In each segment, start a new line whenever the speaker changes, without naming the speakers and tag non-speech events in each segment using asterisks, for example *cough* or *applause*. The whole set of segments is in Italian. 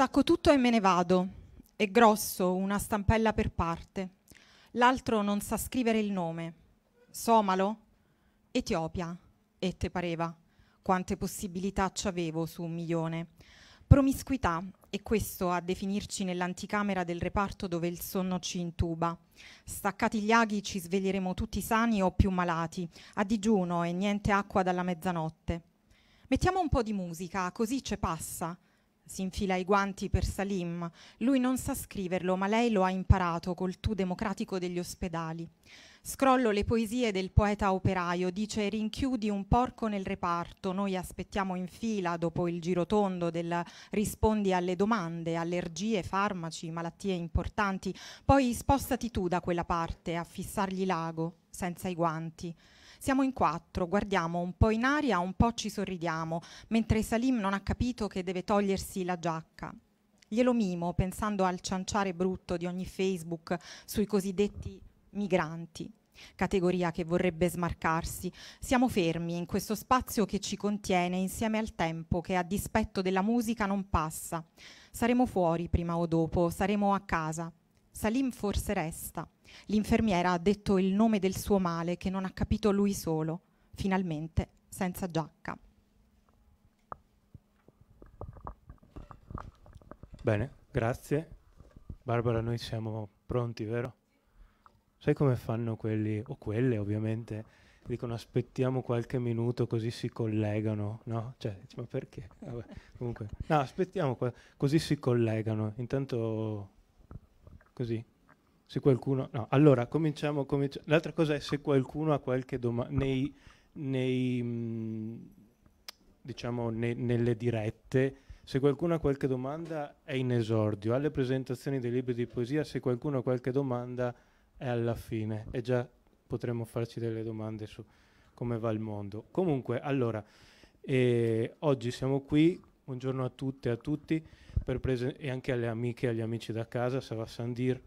Stacco tutto e me ne vado. È grosso, una stampella per parte. L'altro non sa scrivere il nome. Somalo? Etiopia. E te pareva. Quante possibilità ci avevo su un milione. Promiscuità, e questo a definirci nell'anticamera del reparto dove il sonno ci intuba. Staccati gli aghi ci sveglieremo tutti sani o più malati, a digiuno e niente acqua dalla mezzanotte. Mettiamo un po' di musica, così ci passa si infila i guanti per Salim. Lui non sa scriverlo, ma lei lo ha imparato col tu democratico degli ospedali. Scrollo le poesie del poeta operaio, dice rinchiudi un porco nel reparto, noi aspettiamo in fila dopo il girotondo del rispondi alle domande, allergie, farmaci, malattie importanti, poi spostati tu da quella parte a fissargli l'ago senza i guanti. Siamo in quattro, guardiamo un po' in aria, un po' ci sorridiamo, mentre Salim non ha capito che deve togliersi la giacca. Glielo mimo pensando al cianciare brutto di ogni Facebook sui cosiddetti migranti categoria che vorrebbe smarcarsi. Siamo fermi in questo spazio che ci contiene insieme al tempo che a dispetto della musica non passa. Saremo fuori prima o dopo, saremo a casa. Salim forse resta. L'infermiera ha detto il nome del suo male che non ha capito lui solo, finalmente senza giacca.
Bene, grazie. Barbara, noi siamo pronti, vero? Sai come fanno quelli, o quelle ovviamente, dicono aspettiamo qualche minuto così si collegano, no? Cioè, ma perché? *laughs* Vabbè, comunque, no, aspettiamo, così si collegano. Intanto, così, se qualcuno... No, allora, cominciamo... cominciamo. L'altra cosa è se qualcuno ha qualche domanda... Nei, nei mm, diciamo, ne, nelle dirette... Se qualcuno ha qualche domanda è in esordio, alle presentazioni dei libri di poesia, se qualcuno ha qualche domanda è alla fine e già potremmo farci delle domande su come va il mondo. Comunque, allora, eh, oggi siamo qui, buongiorno a tutte e a tutti e anche alle amiche e agli amici da casa, Sava Sandir,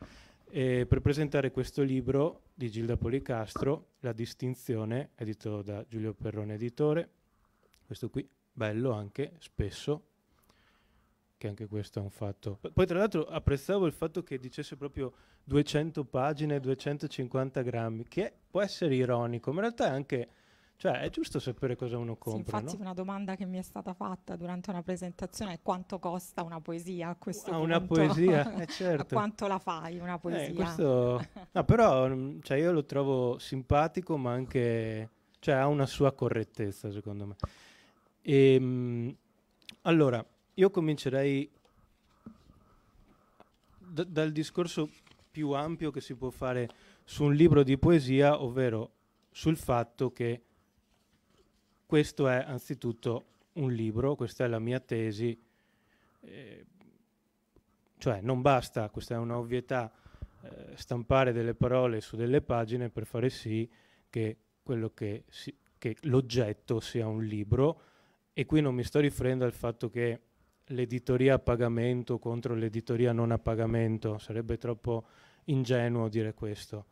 eh, per presentare questo libro di Gilda Policastro, La distinzione, edito da Giulio Perrone Editore. Questo qui, bello anche, spesso, che anche questo è un fatto. Poi tra l'altro apprezzavo il fatto che dicesse proprio 200 pagine, 250 grammi, che può essere ironico, ma in realtà è anche cioè, è giusto sapere cosa uno compra. Sì, infatti, no?
una domanda che mi è stata fatta durante una presentazione è quanto costa una poesia a questo ah, punto. una poesia, *laughs* eh, certo. a quanto la fai una eh, poesia? Eh,
questo... *laughs* no, però mm, cioè, io lo trovo simpatico, ma anche cioè, ha una sua correttezza, secondo me. E, ehm, mh, allora, io comincerei d- dal discorso più ampio che si può fare su un libro di poesia, ovvero sul fatto che questo è anzitutto un libro, questa è la mia tesi, eh, cioè non basta, questa è un'ovvietà, eh, stampare delle parole su delle pagine per fare sì che, che, si, che l'oggetto sia un libro e qui non mi sto riferendo al fatto che l'editoria a pagamento contro l'editoria non a pagamento, sarebbe troppo ingenuo dire questo.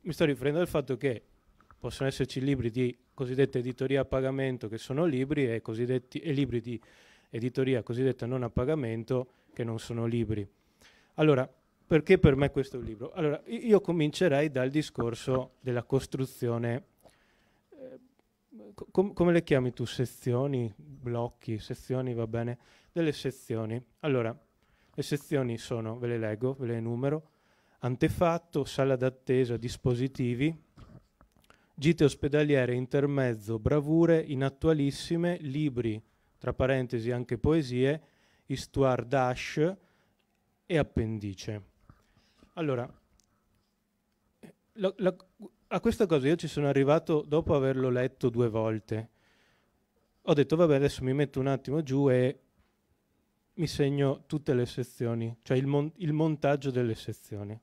Mi sto riferendo al fatto che possono esserci libri di cosiddetta editoria a pagamento che sono libri e, e libri di editoria cosiddetta non a pagamento che non sono libri. Allora, perché per me questo è un libro? Allora, io comincerei dal discorso della costruzione, eh, com come le chiami tu? Sezioni, blocchi, sezioni, va bene? Delle sezioni. Allora, le sezioni sono, ve le leggo, ve le enumero, antefatto, sala d'attesa, dispositivi, gite ospedaliere intermezzo, bravure inattualissime, libri, tra parentesi anche poesie, histoire dash e appendice. Allora, la, la, a questa cosa io ci sono arrivato dopo averlo letto due volte. Ho detto, vabbè, adesso mi metto un attimo giù e mi segno tutte le sezioni, cioè il, mon- il montaggio delle sezioni.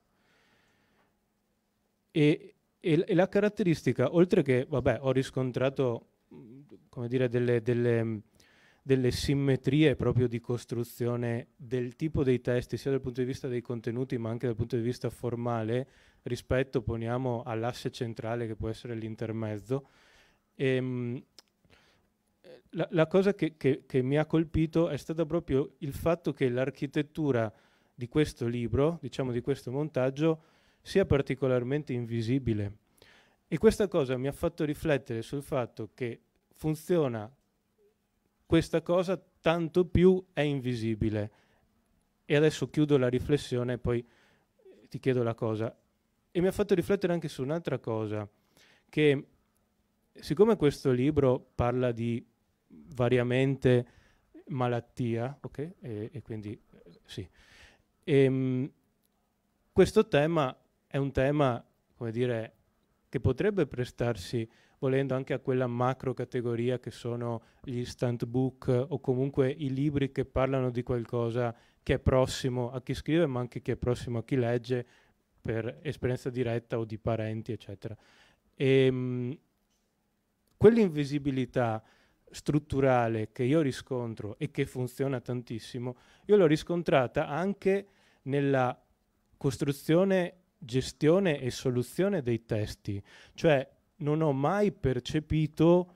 E e, e la caratteristica, oltre che, vabbè, ho riscontrato, come dire, delle, delle, delle simmetrie proprio di costruzione del tipo dei testi, sia dal punto di vista dei contenuti, ma anche dal punto di vista formale, rispetto, poniamo, all'asse centrale che può essere l'intermezzo. E, eh, la, la, cosa che, che, che, mi ha colpito è stata proprio il fatto che l'architettura di questo libro, diciamo di questo montaggio, sia particolarmente invisibile. E questa cosa mi ha fatto riflettere sul fatto che funziona questa cosa tanto più è invisibile. E adesso chiudo la riflessione e poi ti chiedo la cosa. E mi ha fatto riflettere anche su un'altra cosa, che siccome questo libro parla di variamente malattia, ok? E, e quindi eh, sì. E, ehm, questo tema è un tema, come dire, che potrebbe prestarsi volendo anche a quella macro categoria che sono gli instant book o comunque i libri che parlano di qualcosa che è prossimo a chi scrive ma anche che è prossimo a chi legge per esperienza diretta o di parenti eccetera. E, ehm, quell'invisibilità strutturale che io riscontro e che funziona tantissimo, io l'ho riscontrata anche nella costruzione gestione e soluzione dei testi. Cioè non ho mai percepito,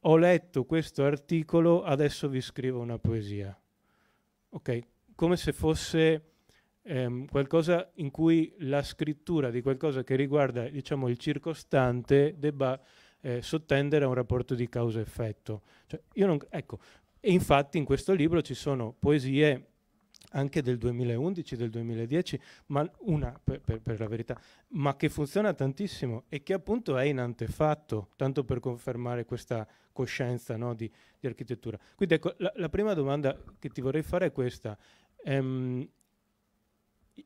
ho letto questo articolo, adesso vi scrivo una poesia. Ok? Come se fosse ehm, qualcosa in cui la scrittura di qualcosa che riguarda diciamo, il circostante debba eh, sottendere a un rapporto di causa-effetto. Cioè, io non, ecco, e infatti in questo libro ci sono poesie anche del 2011, del 2010, ma una per, per, per, la verità, ma che funziona tantissimo e che appunto è in antefatto, tanto per confermare questa coscienza no, di, di, architettura. Quindi ecco, la, la, prima domanda che ti vorrei fare è questa. Ehm,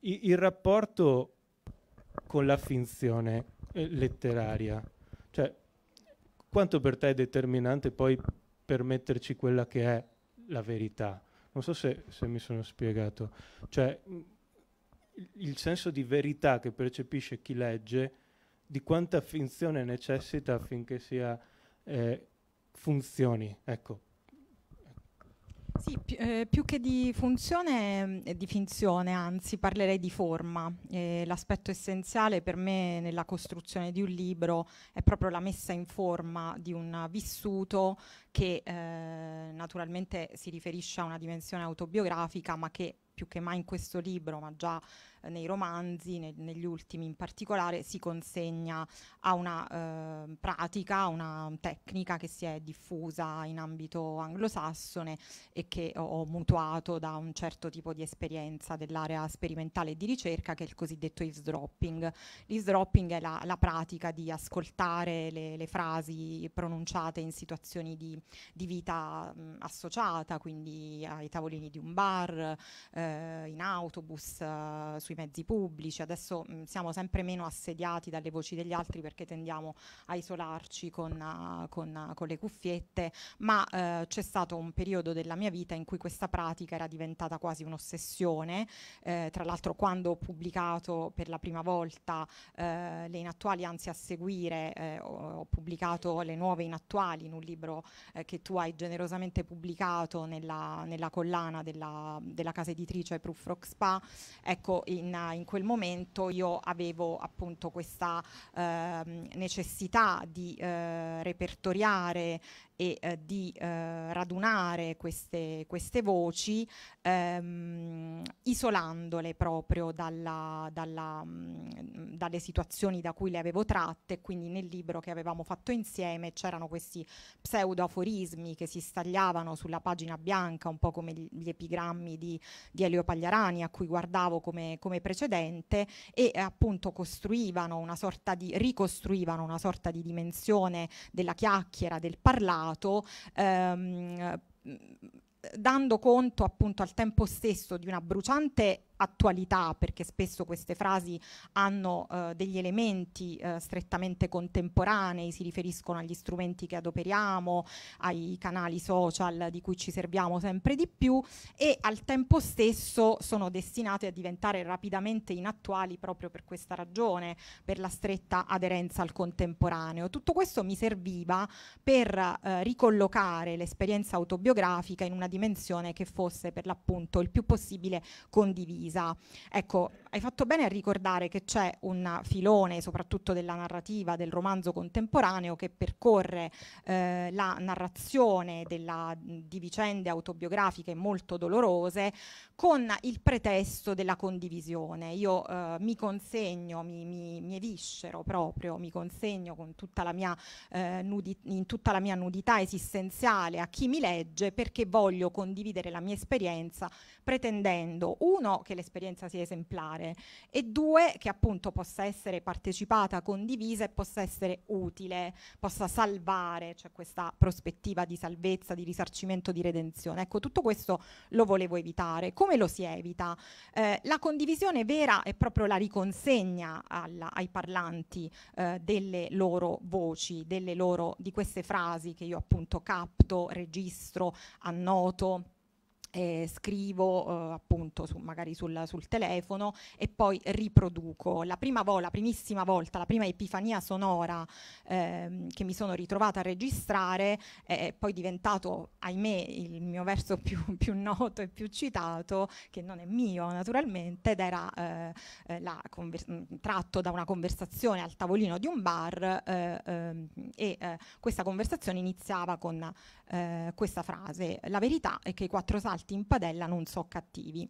il, il rapporto con la finzione eh, letteraria, cioè quanto per te è determinante poi permetterci quella che è la verità? non so se, se mi sono spiegato, cioè il, senso di verità che percepisce chi legge, di quanta finzione necessita affinché sia, eh, funzioni, ecco,
sì, più, eh, più che di funzione e mm, di finzione, anzi parlerei di forma. Eh, l'aspetto essenziale per me nella costruzione di un libro è proprio la messa in forma di un vissuto che eh, naturalmente si riferisce a una dimensione autobiografica, ma che più che mai in questo libro, ma già eh, nei romanzi, ne, negli ultimi in particolare, si consegna a una eh, pratica, a una tecnica che si è diffusa in ambito anglosassone e che ho, ho mutuato da un certo tipo di esperienza dell'area sperimentale e di ricerca che è il cosiddetto eavesdropping. L'eavesdropping è la, la pratica di ascoltare le, le, frasi pronunciate in situazioni di, di vita mh, associata, quindi ai tavolini di un bar, eh, in autobus, eh, sui mezzi pubblici, adesso mh, siamo sempre meno assediati dalle voci degli altri perché tendiamo a isolarci con, uh, con, uh, con le cuffiette, ma uh, c'è stato un periodo della mia vita in cui questa pratica era diventata quasi un'ossessione, eh, tra l'altro quando ho pubblicato per la prima volta eh, le inattuali, anzi a seguire eh, ho, pubblicato le nuove inattuali in un libro eh, che tu hai generosamente pubblicato nella, nella collana della, della casa editrice Proof Rock Spa, ecco in, in, quel momento io avevo appunto questa eh, necessità di eh, repertoriare e eh, di eh, radunare queste, queste voci ehm, isolandole proprio dalla, dalla, mh, mm, dalle situazioni da cui le avevo tratte, quindi nel libro che avevamo fatto insieme c'erano questi pseudoaforismi che si stagliavano sulla pagina bianca, un po' come gli epigrammi di, di Elio Pagliarani a cui guardavo come, come precedente e eh, appunto costruivano una sorta di, ricostruivano una sorta di dimensione della chiacchiera, del parlare stato ehm, dando conto appunto al tempo stesso di una bruciante attualità, perché spesso queste frasi hanno eh, degli elementi eh, strettamente contemporanei, si riferiscono agli strumenti che adoperiamo, ai canali social di cui ci serviamo sempre di più e al tempo stesso sono destinate a diventare rapidamente inattuali proprio per questa ragione, per la stretta aderenza al contemporaneo. Tutto questo mi serviva per eh, ricollocare l'esperienza autobiografica in una dimensione che fosse per l'appunto il più possibile condivisa Pisa. Ecco, hai fatto bene a ricordare che c'è un filone, soprattutto della narrativa, del romanzo contemporaneo, che percorre eh, la narrazione della, di vicende autobiografiche molto dolorose con il pretesto della condivisione. Io eh, mi consegno, mi, mi, mi, eviscero proprio, mi consegno con tutta la mia, eh, in tutta la mia nudità esistenziale a chi mi legge perché voglio condividere la mia esperienza pretendendo, uno, che l'esperienza sia esemplare, fare e due che appunto possa essere partecipata, condivisa e possa essere utile, possa salvare, cioè questa prospettiva di salvezza, di risarcimento, di redenzione. Ecco, tutto questo lo volevo evitare. Come lo si evita? Eh, la condivisione vera è proprio la riconsegna alla, ai parlanti eh, delle loro voci, delle loro, di queste frasi che io appunto capto, registro, annoto eh, scrivo eh, appunto su, magari sul, sul, telefono e poi riproduco. La prima volta, la primissima volta, la prima epifania sonora ehm, che mi sono ritrovata a registrare è poi diventato, ahimè, il mio verso *laughs* più, più noto e più citato, che non è mio naturalmente, ed era eh, eh mm, tratto da una conversazione al tavolino di un bar eh, ehm, e eh, questa conversazione iniziava con questa frase. La verità è che i quattro salti alti in padella non so cattivi.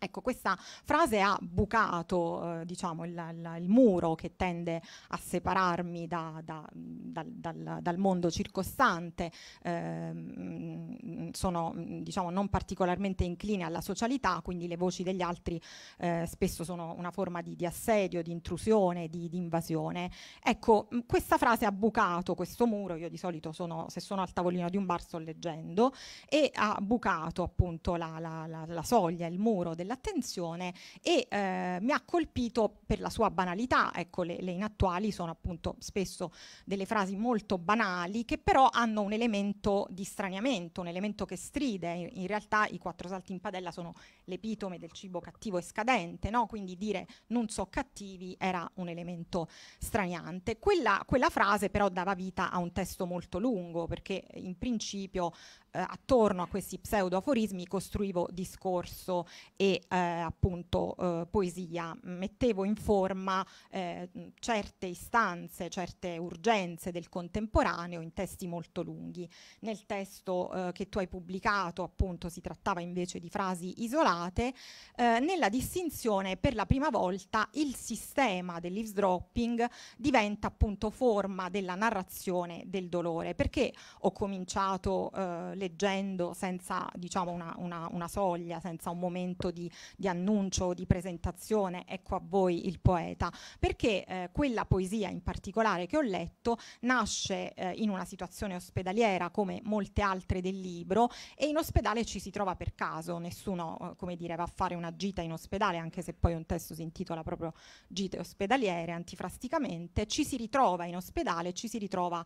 Ecco, questa frase ha bucato eh, diciamo, il, il, il, muro che tende a separarmi da, da, da, dal, dal, mondo circostante. Eh, sono diciamo, non particolarmente incline alla socialità, quindi le voci degli altri eh, spesso sono una forma di, di assedio, di intrusione, di, di, invasione. Ecco, mm, questa frase ha bucato questo muro. Io di solito sono, se sono al tavolino di un bar sto leggendo, e ha bucato appunto la, la, la, la soglia, il muro del dell'attenzione e eh, mi ha colpito per la sua banalità, ecco le, le inattuali sono appunto spesso delle frasi molto banali che però hanno un elemento di straniamento, un elemento che stride, in, in realtà i quattro salti in padella sono l'epitome del cibo cattivo e scadente, no? quindi dire non so cattivi era un elemento straniante. Quella, quella frase però dava vita a un testo molto lungo perché in principio eh, attorno a questi pseudoaforismi costruivo discorso e eh, appunto eh, poesia, mettevo in forma eh, certe istanze, certe urgenze del contemporaneo in testi molto lunghi. Nel testo eh, che tu hai pubblicato appunto si trattava invece di frasi isolate, eh, nella distinzione per la prima volta il sistema dell'eavesdropping diventa appunto forma della narrazione del dolore, perché ho cominciato eh, leggendo senza diciamo, una, una, una, soglia, senza un momento di, di, annuncio, di presentazione, ecco a voi il poeta, perché eh, quella poesia in particolare che ho letto nasce eh, in una situazione ospedaliera come molte altre del libro e in ospedale ci si trova per caso, nessuno eh, come dire, va a fare una gita in ospedale, anche se poi un testo si intitola proprio Gite ospedaliere, antifrasticamente, ci si ritrova in ospedale, ci si ritrova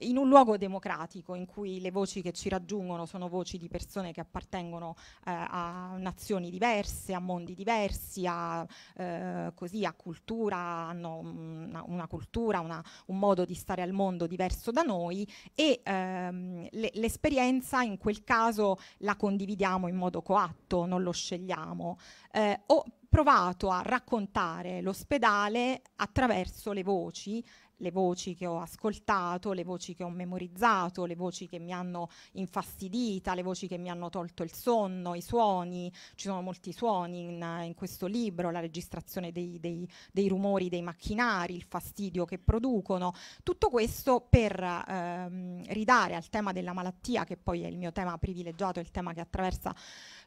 in un luogo democratico in cui le voci che ci raggiungono raggiungono sono voci di persone che appartengono eh, a nazioni diverse, a mondi diversi, a, eh, così, a cultura, hanno una, una cultura, una, un modo di stare al mondo diverso da noi e ehm, l'esperienza in quel caso la condividiamo in modo coatto, non lo scegliamo. Eh, ho provato a raccontare l'ospedale attraverso le voci le voci che ho ascoltato, le voci che ho memorizzato, le voci che mi hanno infastidita, le voci che mi hanno tolto il sonno, i suoni, ci sono molti suoni in, in questo libro, la registrazione dei, dei, dei, rumori dei macchinari, il fastidio che producono, tutto questo per ehm, ridare al tema della malattia, che poi è il mio tema privilegiato, il tema che attraversa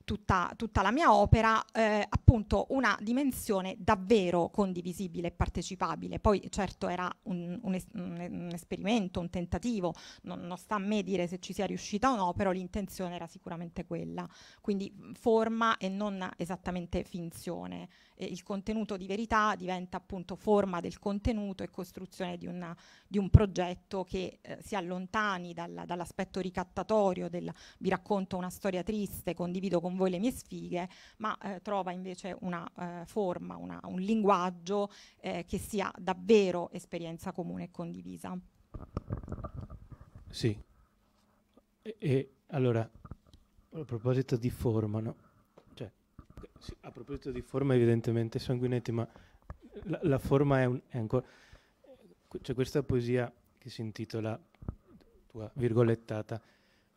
tutta, tutta la mia opera, eh, appunto una dimensione davvero condivisibile e partecipabile. Poi certo era un, un, es un esperimento, un tentativo, non, non, sta a me dire se ci sia riuscita o no, però l'intenzione era sicuramente quella, quindi forma e non esattamente finzione eh, il contenuto di verità diventa appunto forma del contenuto e costruzione di, una, di un progetto che eh, si allontani dalla, dall'aspetto ricattatorio del vi racconto una storia triste, condivido con voi le mie sfighe, ma eh, trova invece una eh, forma, una, un linguaggio eh, che sia davvero esperienza comune e condivisa.
Sì. E, e allora, a proposito di forma, no? Sì, a proposito di forma evidentemente sanguinetti, ma la, la forma è, un, è ancora... C'è questa poesia che si intitola, tua virgolettata,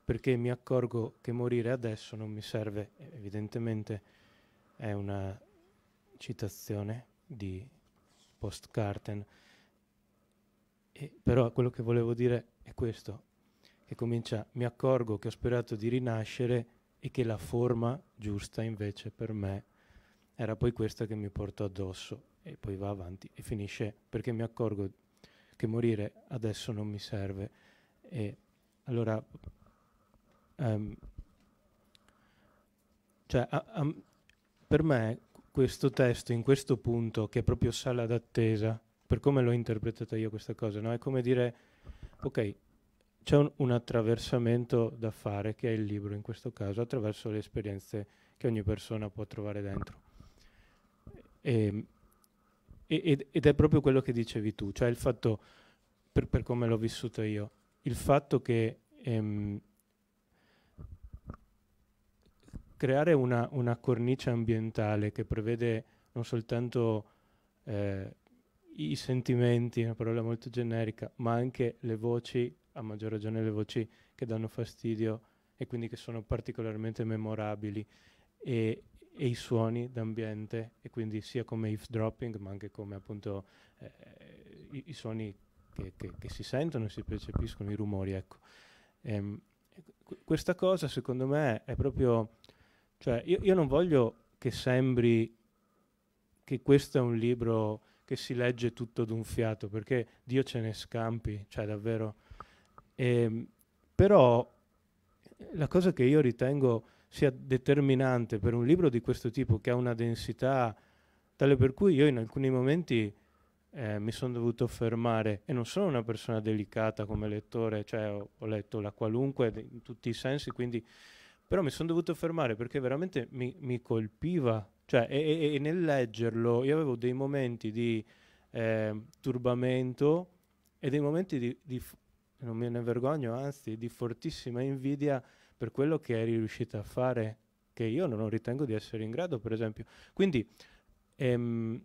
perché mi accorgo che morire adesso non mi serve, evidentemente è una citazione di Postkarten. e, però quello che volevo dire è questo, che comincia, mi accorgo che ho sperato di rinascere e che la forma giusta invece per me era poi questa che mi porto addosso e poi va avanti e finisce perché mi accorgo che morire adesso non mi serve e allora um, cioè, a, a, per me questo testo in questo punto che è proprio sala d'attesa per come l'ho interpretata io questa cosa no? è come dire ok c'è un, un, attraversamento da fare, che è il libro in questo caso, attraverso le esperienze che ogni persona può trovare dentro. Ehm, e, ed, ed, è proprio quello che dicevi tu, cioè il fatto, per, per come l'ho vissuto io, il fatto che ehm, creare una, una, cornice ambientale che prevede non soltanto eh, i sentimenti, una parola molto generica, ma anche le voci a maggior ragione le voci che danno fastidio e quindi che sono particolarmente memorabili e, e i suoni d'ambiente e quindi sia come eavesdropping ma anche come appunto eh, i, i, suoni che, che, che, si sentono e si percepiscono, i rumori ecco. Ehm, qu- questa cosa secondo me è proprio, cioè io, io non voglio che sembri che questo è un libro che si legge tutto d'un fiato perché Dio ce ne scampi, cioè davvero eh, però la cosa che io ritengo sia determinante per un libro di questo tipo, che ha una densità tale per cui io in alcuni momenti eh, mi sono dovuto fermare e non sono una persona delicata come lettore, cioè ho, ho letto la qualunque in tutti i sensi, quindi però mi sono dovuto fermare perché veramente mi, mi colpiva, cioè, e, e, e, nel leggerlo io avevo dei momenti di eh, turbamento e dei momenti di, di non me ne vergogno, anzi, di fortissima invidia per quello che eri riuscita a fare, che io non ritengo di essere in grado, per esempio. Quindi, ehm,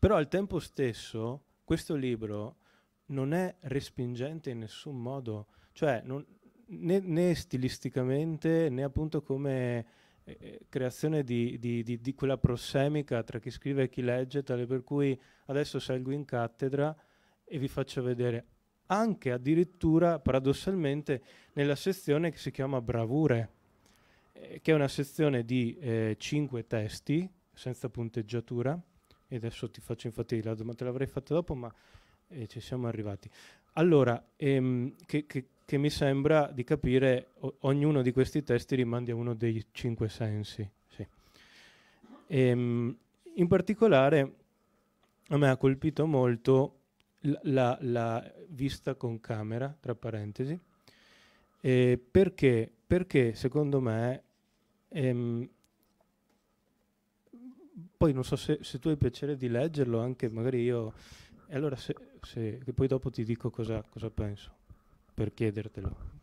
però al tempo stesso, questo libro non è respingente in nessun modo, cioè non, né, né, stilisticamente né appunto come eh, eh, creazione di, di, di, di, quella prossemica tra chi scrive e chi legge, tale per cui adesso salgo in cattedra e vi faccio vedere, anche addirittura paradossalmente nella sezione che si chiama Bravure, eh, che è una sezione di eh, cinque testi senza punteggiatura, e adesso ti faccio infatti la domanda, te l'avrei fatta dopo, ma eh, ci siamo arrivati. Allora, ehm, che, che, che, mi sembra di capire, o, ognuno di questi testi rimandi a uno dei cinque sensi. Sì. Ehm, in particolare, a me ha colpito molto la, la, vista con camera, tra parentesi, eh, perché, perché secondo me, ehm, poi non so se, se, tu hai piacere di leggerlo, anche magari io, e allora se, se poi dopo ti dico cosa, cosa penso, per chiedertelo.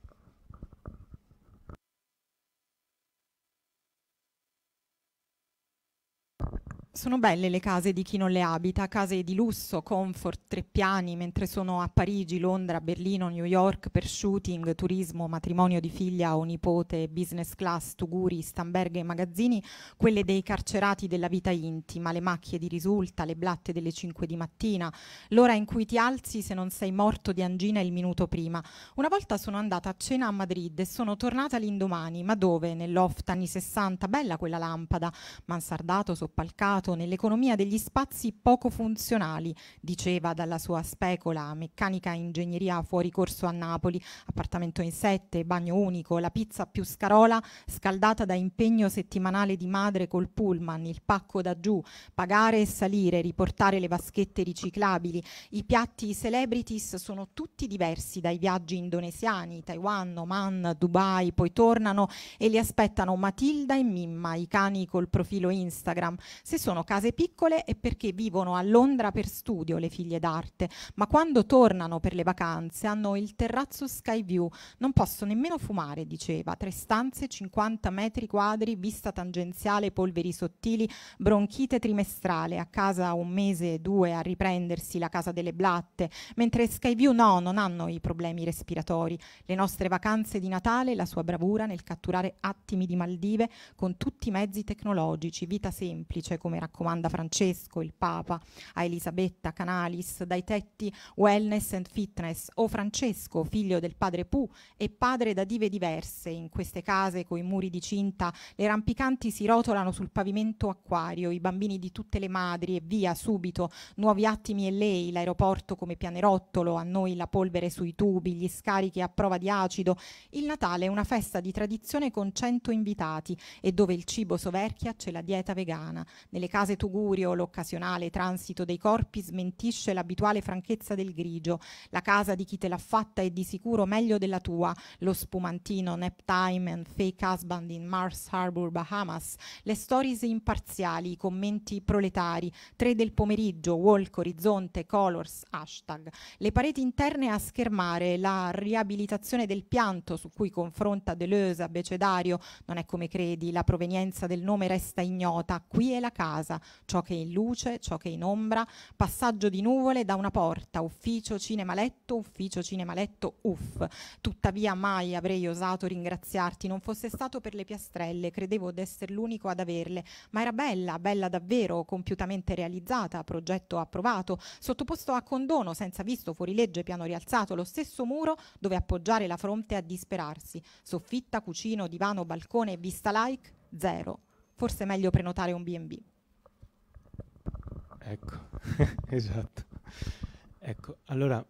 sono belle le case di chi non le abita, case di lusso, comfort, tre piani, mentre sono a Parigi, Londra, Berlino, New York per shooting, turismo, matrimonio di figlia o nipote, business class, tuguri, stamberghe e magazzini, quelle dei carcerati della vita intima, le macchie di risulta, le blatte delle 5 di mattina, l'ora in cui ti alzi se non sei morto di angina il minuto prima. Una volta sono andata a cena a Madrid e sono tornata l'indomani, ma dove? Nell'oft anni 60, bella quella lampada, mansardato, soppalcato, intrappolato nell'economia degli spazi poco funzionali, diceva dalla sua specola meccanica ingegneria fuori corso a Napoli, appartamento in sette, bagno unico, la pizza più scarola scaldata da impegno settimanale di madre col pullman, il pacco da giù, pagare e salire, riportare le vaschette riciclabili. I piatti celebrities sono tutti diversi dai viaggi indonesiani, Taiwan, Oman, Dubai, poi tornano e li aspettano Matilda e Mimma, i cani col profilo Instagram. Se sono sono case piccole e perché vivono a Londra per studio le figlie d'arte, ma quando tornano per le vacanze hanno il terrazzo Skyview, non posso nemmeno fumare, diceva, tre stanze, 50 metri quadri, vista tangenziale, polveri sottili, bronchite trimestrale, a casa un mese e due a riprendersi la casa delle blatte, mentre Skyview no, non hanno i problemi respiratori. Le nostre vacanze di Natale, la sua bravura nel catturare attimi di Maldive con tutti i mezzi tecnologici, vita semplice come raccomanda Francesco, il Papa, a Elisabetta Canalis, dai tetti Wellness and Fitness, o Francesco, figlio del padre Pu e padre da dive diverse, in queste case coi muri di cinta, le rampicanti si rotolano sul pavimento acquario, i bambini di tutte le madri e via subito, nuovi attimi e lei, l'aeroporto come pianerottolo, a noi la polvere sui tubi, gli scarichi a prova di acido, il Natale è una festa di tradizione con cento invitati e dove il cibo soverchia c'è la dieta vegana. Nelle case Tugurio l'occasionale transito dei corpi smentisce l'abituale franchezza del grigio. La casa di chi te l'ha fatta è di sicuro meglio della tua. Lo spumantino, nap time and fake husband in Mars Harbor, Bahamas. Le stories imparziali, i commenti proletari. Tre del pomeriggio, walk, orizzonte, colors, hashtag. Le pareti interne a schermare, la riabilitazione del pianto su cui confronta Deleuze, Becedario. Non è come credi, la provenienza del nome resta ignota. Qui è la casa casa, ciò che è in luce, ciò che è in ombra, passaggio di nuvole da una porta, ufficio cinemaletto, ufficio cinemaletto, uff. Tuttavia mai avrei osato ringraziarti, non fosse stato per le piastrelle, credevo d'essere l'unico ad averle, ma era bella, bella davvero, compiutamente realizzata, progetto approvato, sottoposto a condono, senza visto, fuorilegge, piano rialzato, lo stesso muro dove appoggiare la fronte a disperarsi, soffitta, cucino, divano, balcone, vista like, zero. Forse è meglio prenotare un B&B.
Ecco, *laughs* esatto. Ecco, allora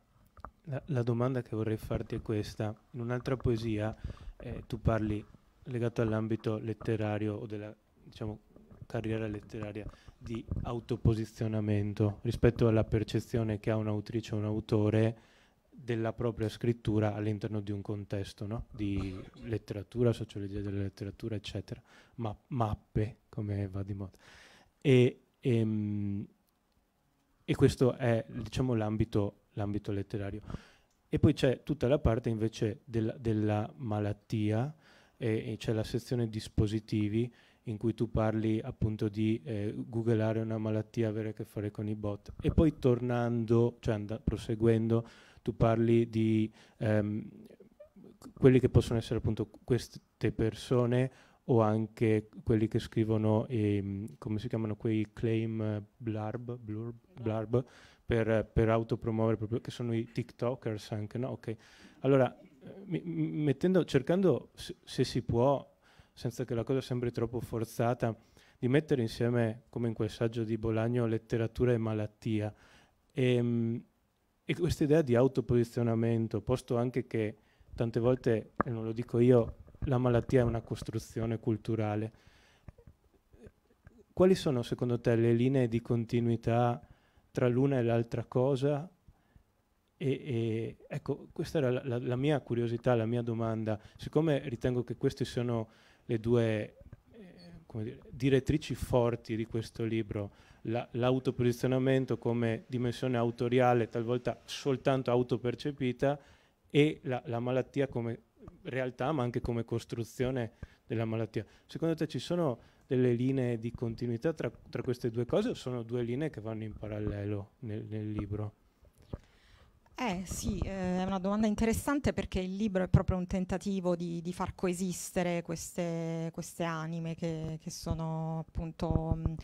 la, la, domanda che vorrei farti è questa. In un'altra poesia eh, tu parli, legato all'ambito letterario o della diciamo, carriera letteraria, di autoposizionamento rispetto alla percezione che ha un'autrice o un autore della propria scrittura all'interno di un contesto no? di letteratura, sociologia della letteratura, eccetera, Ma, mappe, come va di moda. E, e, ehm, e questo è diciamo, l'ambito, l'ambito letterario. E poi c'è tutta la parte invece del, della malattia, e, e c'è la sezione dispositivi in cui tu parli appunto di eh, googlare una malattia, avere a che fare con i bot. E poi tornando, cioè and- proseguendo, tu parli di ehm, quelli che possono essere appunto queste persone o anche quelli che scrivono, ehm, come si chiamano quei claim eh, blurb, blurb, blurb per, per, autopromuovere, proprio, che sono i TikTokers anche, no? Ok. Allora, mettendo, cercando, se, se si può, senza che la cosa sembri troppo forzata, di mettere insieme, come in quel saggio di Bolagno, letteratura e malattia. E, ehm, e questa idea di autoposizionamento, posto anche che tante volte, e non lo dico io, la malattia è una costruzione culturale. Quali sono secondo te le linee di continuità tra l'una e l'altra cosa? E, e, ecco, questa era la, la, la mia curiosità, la mia domanda. Siccome ritengo che queste sono le due eh, Dire, direttrici forti di questo libro, la, l'autoposizionamento come dimensione autoriale, talvolta soltanto autopercepita, e la, la malattia come realtà ma anche come costruzione della malattia. Secondo te ci sono delle linee di continuità tra, tra queste due cose o sono due linee che vanno in parallelo nel, nel libro?
Eh sì, eh, è una domanda interessante perché il libro è proprio un tentativo di, di far coesistere queste, queste anime che, che sono appunto mh,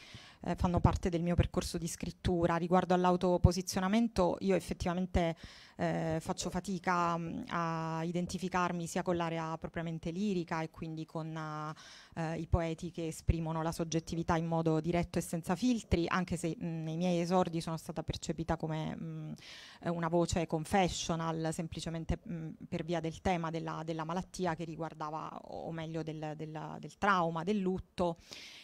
eh, fanno parte del mio percorso di scrittura. Riguardo all'autoposizionamento, io effettivamente eh, faccio fatica mh, mm, a identificarmi sia con l'area propriamente lirica e quindi con uh, i poeti che esprimono la soggettività in modo diretto e senza filtri, anche se mh, mm, nei miei esordi sono stata percepita come mh, mm, una voce confessional, semplicemente per via del tema della, della, malattia che riguardava, o meglio del, del, del trauma, del lutto.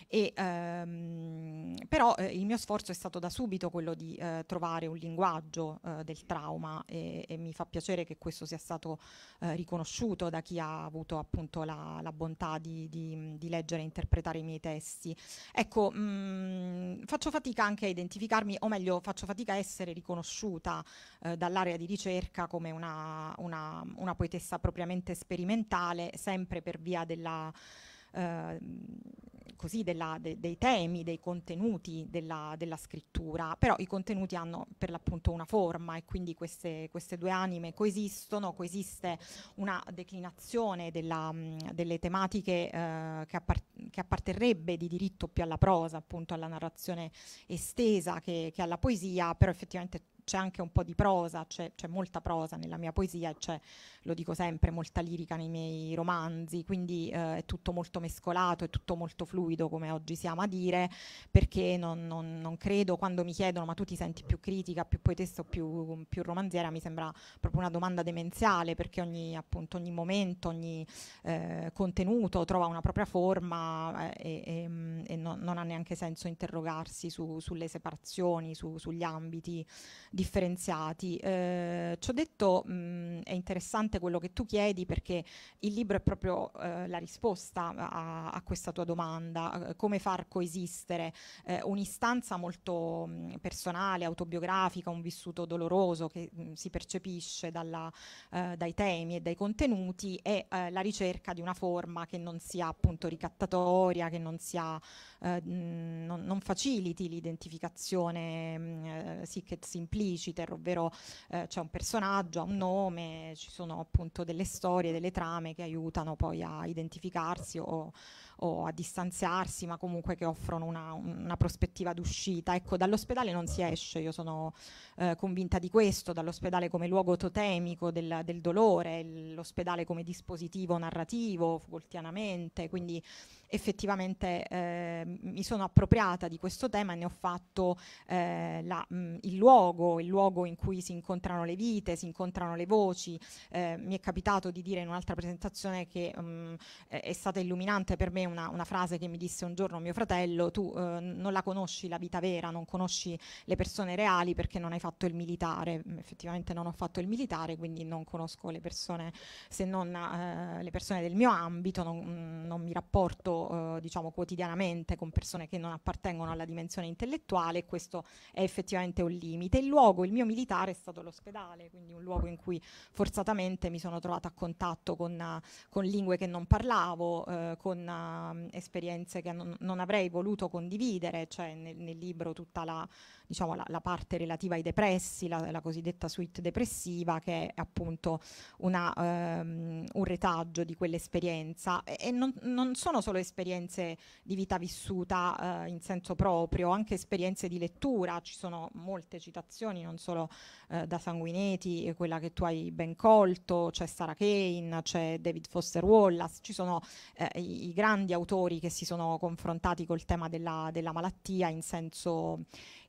E, ehm, Ehm, però eh, il mio sforzo è stato da subito quello di eh, trovare un linguaggio eh, del trauma e, e, mi fa piacere che questo sia stato eh, riconosciuto da chi ha avuto appunto la, la bontà di, di, di, leggere e interpretare i miei testi. Ecco, mh, mm, faccio fatica anche a identificarmi, o meglio faccio fatica a essere riconosciuta eh, dall'area di ricerca come una, una, una poetessa propriamente sperimentale, sempre per via della Ehm, così della, de, dei temi, dei contenuti della, della, scrittura, però i contenuti hanno per l'appunto una forma e quindi queste, queste due anime coesistono, coesiste una declinazione della, mh, mm, delle tematiche eh, che, appart che, apparterrebbe di diritto più alla prosa, appunto alla narrazione estesa che, che alla poesia, però effettivamente c'è anche un po' di prosa, c'è, molta prosa nella mia poesia e c'è, lo dico sempre, molta lirica nei miei romanzi, quindi eh, è tutto molto mescolato, è tutto molto fluido come oggi si ama dire, perché non, non, non credo quando mi chiedono ma tu ti senti più critica, più poetessa o più, più, romanziera, mi sembra proprio una domanda demenziale perché ogni, appunto, ogni momento, ogni eh, contenuto trova una propria forma eh, e, e, mm, e no, non ha neanche senso interrogarsi su, sulle separazioni, su, sugli ambiti differenziati. Eh, ci detto mh, mm, è interessante quello che tu chiedi perché il libro è proprio eh, la risposta a, a, questa tua domanda, eh, come far coesistere eh, un'istanza molto mh, mm, personale, autobiografica, un vissuto doloroso che mh, mm, si percepisce dalla, eh, dai temi e dai contenuti e eh, la ricerca di una forma che non sia appunto ricattatoria, che non sia non, non faciliti l'identificazione, sì, che si expliciter, ovvero eh, c'è un personaggio, ha un nome, ci sono appunto delle storie, delle trame che aiutano poi a identificarsi o, o a distanziarsi, ma comunque che offrono una, una prospettiva d'uscita. Ecco, dall'ospedale non si esce, io sono eh, convinta di questo, dall'ospedale come luogo totemico del, del dolore, l'ospedale come dispositivo narrativo, voltianamente, quindi effettivamente eh, mi sono appropriata di questo tema e ne ho fatto eh, la, mh, mm, il luogo, il luogo in cui si incontrano le vite, si incontrano le voci. Eh, mi è capitato di dire in un'altra presentazione che mh, mm, è stata illuminante per me una, una, frase che mi disse un giorno mio fratello, tu eh, non la conosci la vita vera, non conosci le persone reali perché non hai fatto il militare, mm, effettivamente non ho fatto il militare, quindi non conosco le persone se non eh, le persone del mio ambito, non, mm, non mi rapporto eh, diciamo quotidianamente con persone che non appartengono alla dimensione intellettuale e questo è effettivamente un limite. Il luogo, il mio militare è stato l'ospedale, quindi un luogo in cui forzatamente mi sono trovata a contatto con, con lingue che non parlavo, eh, con esperienze che non, non, avrei voluto condividere, cioè nel, nel libro tutta la, diciamo, la, la, parte relativa ai depressi, la, la, cosiddetta suite depressiva, che è appunto una, um, un retaggio di quell'esperienza. E, e non, non, sono solo esperienze di vita vissuta uh, in senso proprio, anche esperienze di lettura, ci sono molte citazioni, non solo uh, da Sanguinetti, quella che tu hai ben colto, c'è Sarah Kane, c'è David Foster Wallace, ci sono eh, i, i grandi grandi autori che si sono confrontati col tema della, della malattia in senso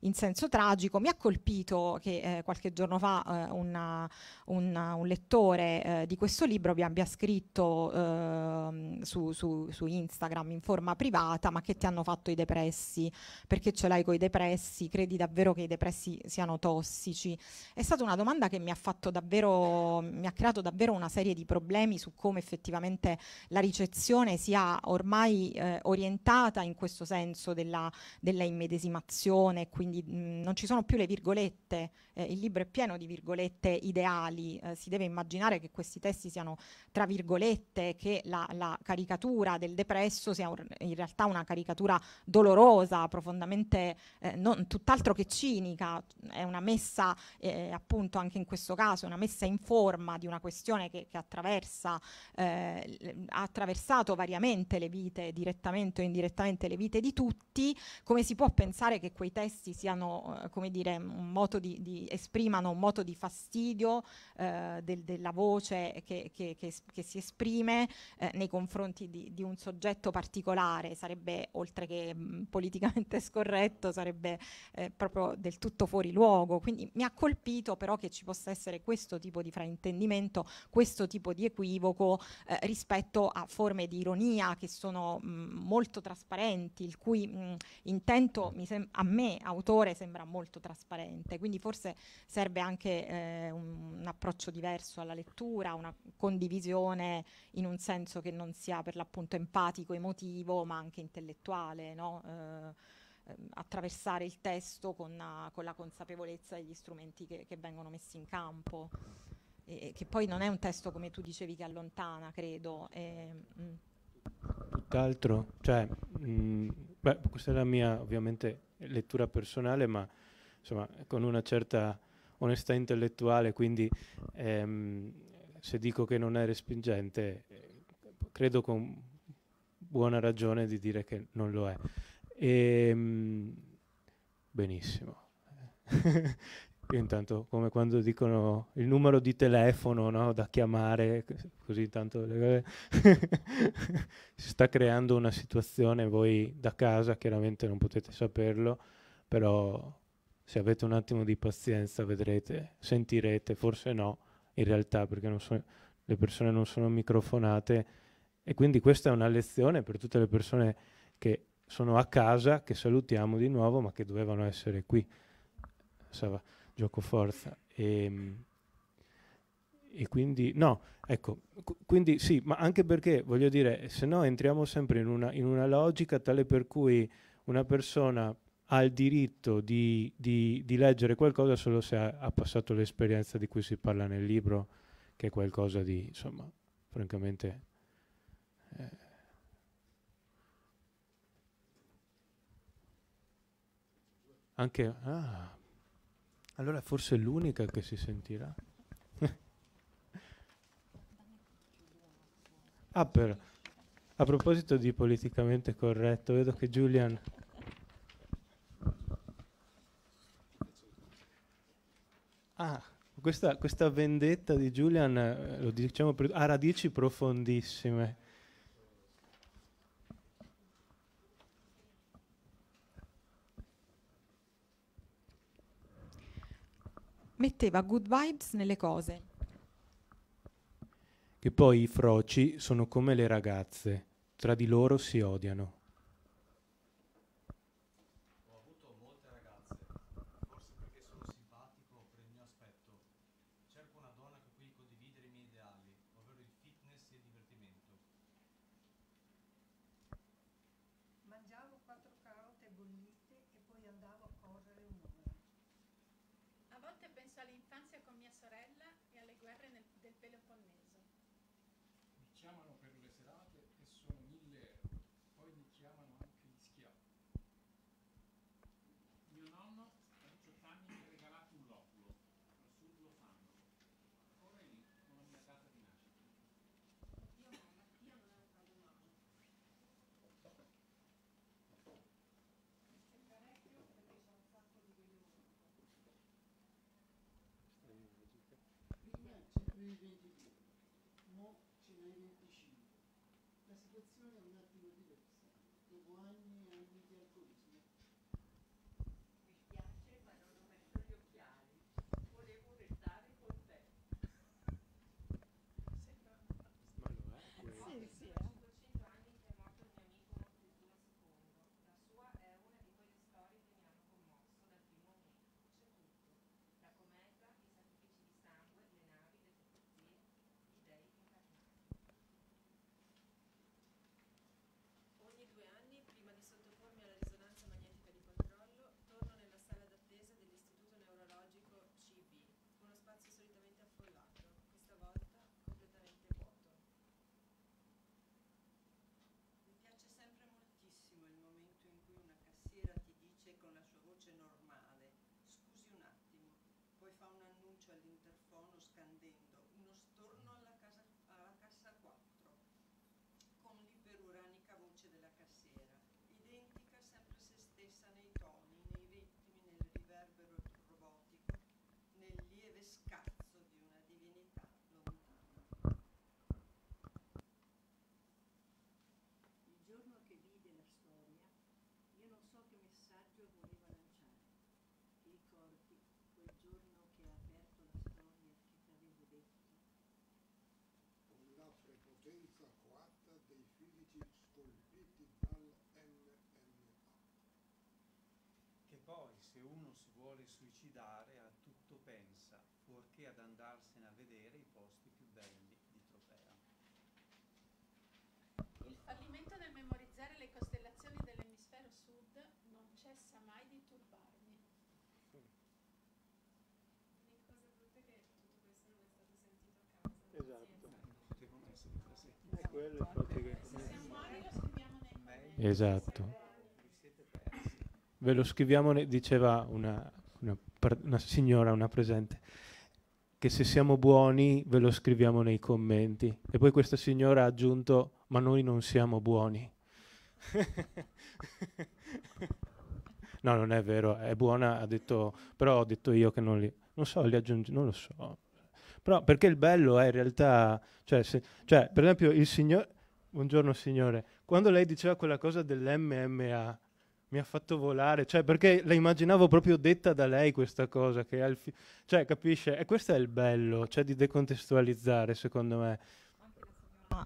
in senso tragico. Mi ha colpito che eh, qualche giorno fa eh, una, una, un lettore eh, di questo libro vi abbia scritto ehm, su, su, su, Instagram in forma privata ma che ti hanno fatto i depressi, perché ce l'hai con i depressi, credi davvero che i depressi siano tossici? È stata una domanda che mi ha fatto davvero, mi ha creato davvero una serie di problemi su come effettivamente la ricezione sia ormai eh, orientata in questo senso della, della immedesimazione, quindi quindi mh, non ci sono più le virgolette, eh, il libro è pieno di virgolette ideali, eh, si deve immaginare che questi testi siano tra virgolette, che la, la caricatura del depresso sia un, in realtà una caricatura dolorosa, profondamente eh, non, tutt'altro che cinica, è una messa eh, appunto anche in questo caso, una messa in forma di una questione che, che attraversa, eh, ha attraversato variamente le vite, direttamente o indirettamente le vite di tutti, come si può pensare che quei testi siano siano, eh, come dire, un moto di, di, esprimano un moto di fastidio eh, del, della voce che, che, che, che si esprime eh, nei confronti di, di, un soggetto particolare. Sarebbe, oltre che mh, mm, politicamente *laughs* scorretto, sarebbe eh, proprio del tutto fuori luogo. Quindi mi ha colpito però che ci possa essere questo tipo di fraintendimento, questo tipo di equivoco rispetto a forme di ironia che sono mh, mm, molto trasparenti, il cui mh, mm, intento mi sem- a me autore motore sembra molto trasparente, quindi forse serve anche eh, un, un, approccio diverso alla lettura, una condivisione in un senso che non sia per l'appunto empatico, emotivo, ma anche intellettuale, no? eh, ehm, attraversare il testo con, con, la consapevolezza degli strumenti che, che vengono messi in campo. E, che poi non è un testo come tu dicevi che allontana, credo. E, mh. Mm.
Tutt'altro, cioè, mh, mm, beh, questa è la mia ovviamente lettura personale, ma insomma, con una certa onestà intellettuale, quindi ehm, se dico che non è respingente, credo con buona ragione di dire che non lo è. E, ehm, benissimo. *laughs* Io intanto, come quando dicono il numero di telefono no, da chiamare, così intanto *laughs* si sta creando una situazione, voi da casa chiaramente non potete saperlo, però se avete un attimo di pazienza vedrete, sentirete, forse no, in realtà perché so, le persone non sono microfonate e quindi questa è una lezione per tutte le persone che sono a casa, che salutiamo di nuovo, ma che dovevano essere qui. Sava gioco forza. E, ehm, e quindi, no, ecco, quindi sì, ma anche perché, voglio dire, se no entriamo sempre in una, in una logica tale per cui una persona ha il diritto di, di, di leggere qualcosa solo se ha, ha, passato l'esperienza di cui si parla nel libro, che è qualcosa di, insomma, francamente... Eh, anche... Ah. Allora forse è l'unica che si sentirà. *laughs* ah, però, a proposito di politicamente corretto, vedo che Julian... Ah, questa, questa vendetta di Julian, eh, lo diciamo, ha radici profondissime.
metteva good vibes nelle cose.
Che poi i froci sono come le ragazze, tra di loro si odiano.
one
cioè l'interfaccia
uno si vuole suicidare a tutto pensa, fuorché ad andarsene a vedere i posti più belli di Tropea.
Il fallimento nel memorizzare le costellazioni dell'emisfero sud non cessa mai di turbarmi. Le cose brutte che tutto questo non è stato sentito a casa.
Esatto. Potevamo essere presenti. È quello il esatto. lo scriviamo nel Esatto ve lo scriviamo, diceva una, una, una signora, una presente, che se siamo buoni ve lo scriviamo nei commenti. E poi questa signora ha aggiunto, ma noi non siamo buoni. no, non è vero, è buona, ha detto, però ho detto io che non li... Non so, li aggiungi, non lo so. Però perché il bello è in realtà... Cioè, se, cioè per esempio, il signore... Buongiorno signore. Quando lei diceva quella cosa dell'MMA, mi ha fatto volare, cioè perché la immaginavo proprio detta da lei questa cosa, che al fi- cioè capisce, e questo è il bello, cioè di decontestualizzare secondo me.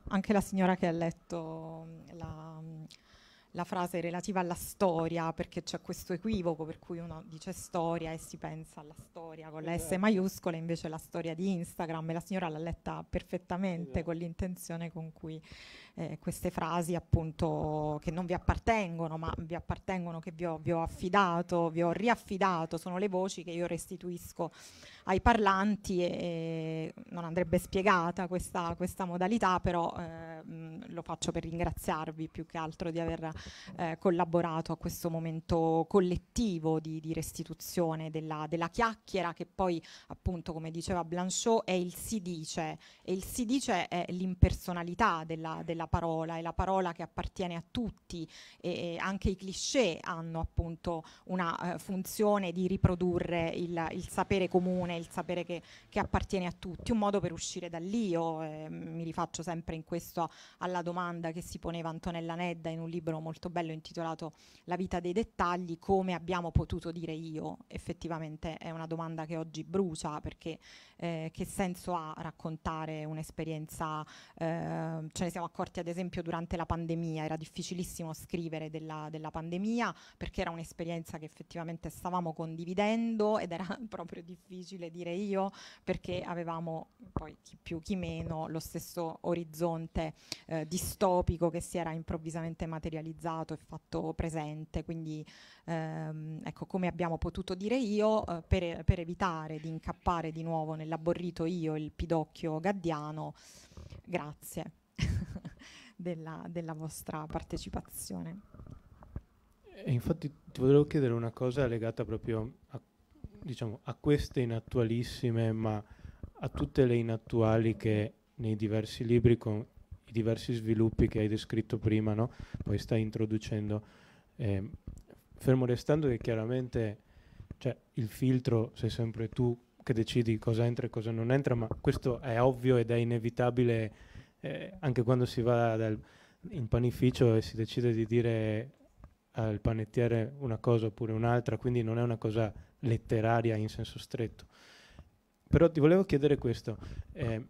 Anche la signora che ha letto la, la frase relativa alla storia, perché c'è questo equivoco per cui uno dice storia e si pensa alla storia con la esatto. S maiuscola, invece la storia di Instagram, e la signora l'ha letta perfettamente esatto. con l'intenzione con cui eh, queste frasi appunto che non vi appartengono, ma vi appartengono che vi ho, vi ho affidato, vi ho riaffidato, sono le voci che io restituisco ai parlanti e, non andrebbe spiegata questa, questa modalità, però eh, mh, lo faccio per ringraziarvi più che altro di aver eh, collaborato a questo momento collettivo di, di restituzione della, della, chiacchiera che poi appunto come diceva Blanchot è il si dice e il si dice è l'impersonalità della, della parola, e la parola che appartiene a tutti e, e anche i cliché hanno appunto una eh, funzione di riprodurre il, il, sapere comune, il sapere che, che, appartiene a tutti, un modo per uscire dall'io, eh, mi rifaccio sempre in questo alla domanda che si poneva Antonella Nedda in un libro molto bello intitolato La vita dei dettagli, come abbiamo potuto dire io, effettivamente è una domanda che oggi brucia perché eh, che senso ha raccontare un'esperienza, eh, ce ne siamo accorti rapporti, ad esempio durante la pandemia, era difficilissimo scrivere della, della pandemia perché era un'esperienza che effettivamente stavamo condividendo ed era *laughs* proprio difficile dire io perché avevamo poi chi più chi meno lo stesso orizzonte eh, distopico che si era improvvisamente materializzato e fatto presente. Quindi ehm, ecco come abbiamo potuto dire io eh, per, per evitare di incappare di nuovo nell'abborrito io, il pidocchio gaddiano. Grazie della, della vostra partecipazione.
E infatti ti volevo chiedere una cosa legata proprio a, diciamo, a queste inattualissime, ma a tutte le inattuali che nei diversi libri con i diversi sviluppi che hai descritto prima, no? poi stai introducendo, eh, fermo restando che chiaramente cioè, il filtro sei sempre tu che decidi cosa entra e cosa non entra, ma questo è ovvio ed è inevitabile eh, anche quando si va dal, in panificio e si decide di dire al panettiere una cosa oppure un'altra, quindi non è una cosa letteraria in senso stretto. Però ti volevo chiedere questo, eh,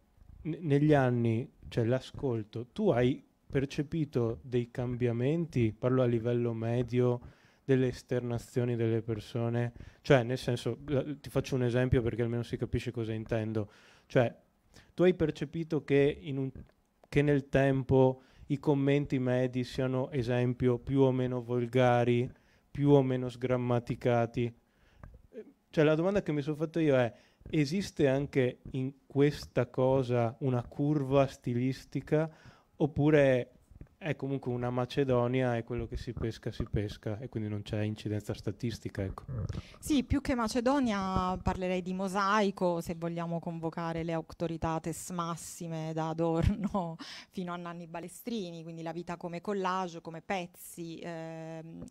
negli anni, cioè l'ascolto, tu hai percepito dei cambiamenti, parlo a livello medio, delle esternazioni delle persone, cioè nel senso, la, ti faccio un esempio perché almeno si capisce cosa intendo, cioè tu hai percepito che in un che nel tempo i commenti medi siano esempio più o meno volgari, più o meno sgrammaticati. Cioè la domanda che mi sono fatto io è esiste anche in questa cosa una curva stilistica oppure è comunque una Macedonia e quello che si pesca si pesca e quindi non c'è incidenza statistica. Ecco.
Sì, più che Macedonia parlerei di mosaico se vogliamo convocare le autorità autoritates massime da Adorno *laughs* fino a Nanni Balestrini, quindi la vita come collage, come pezzi, ehm,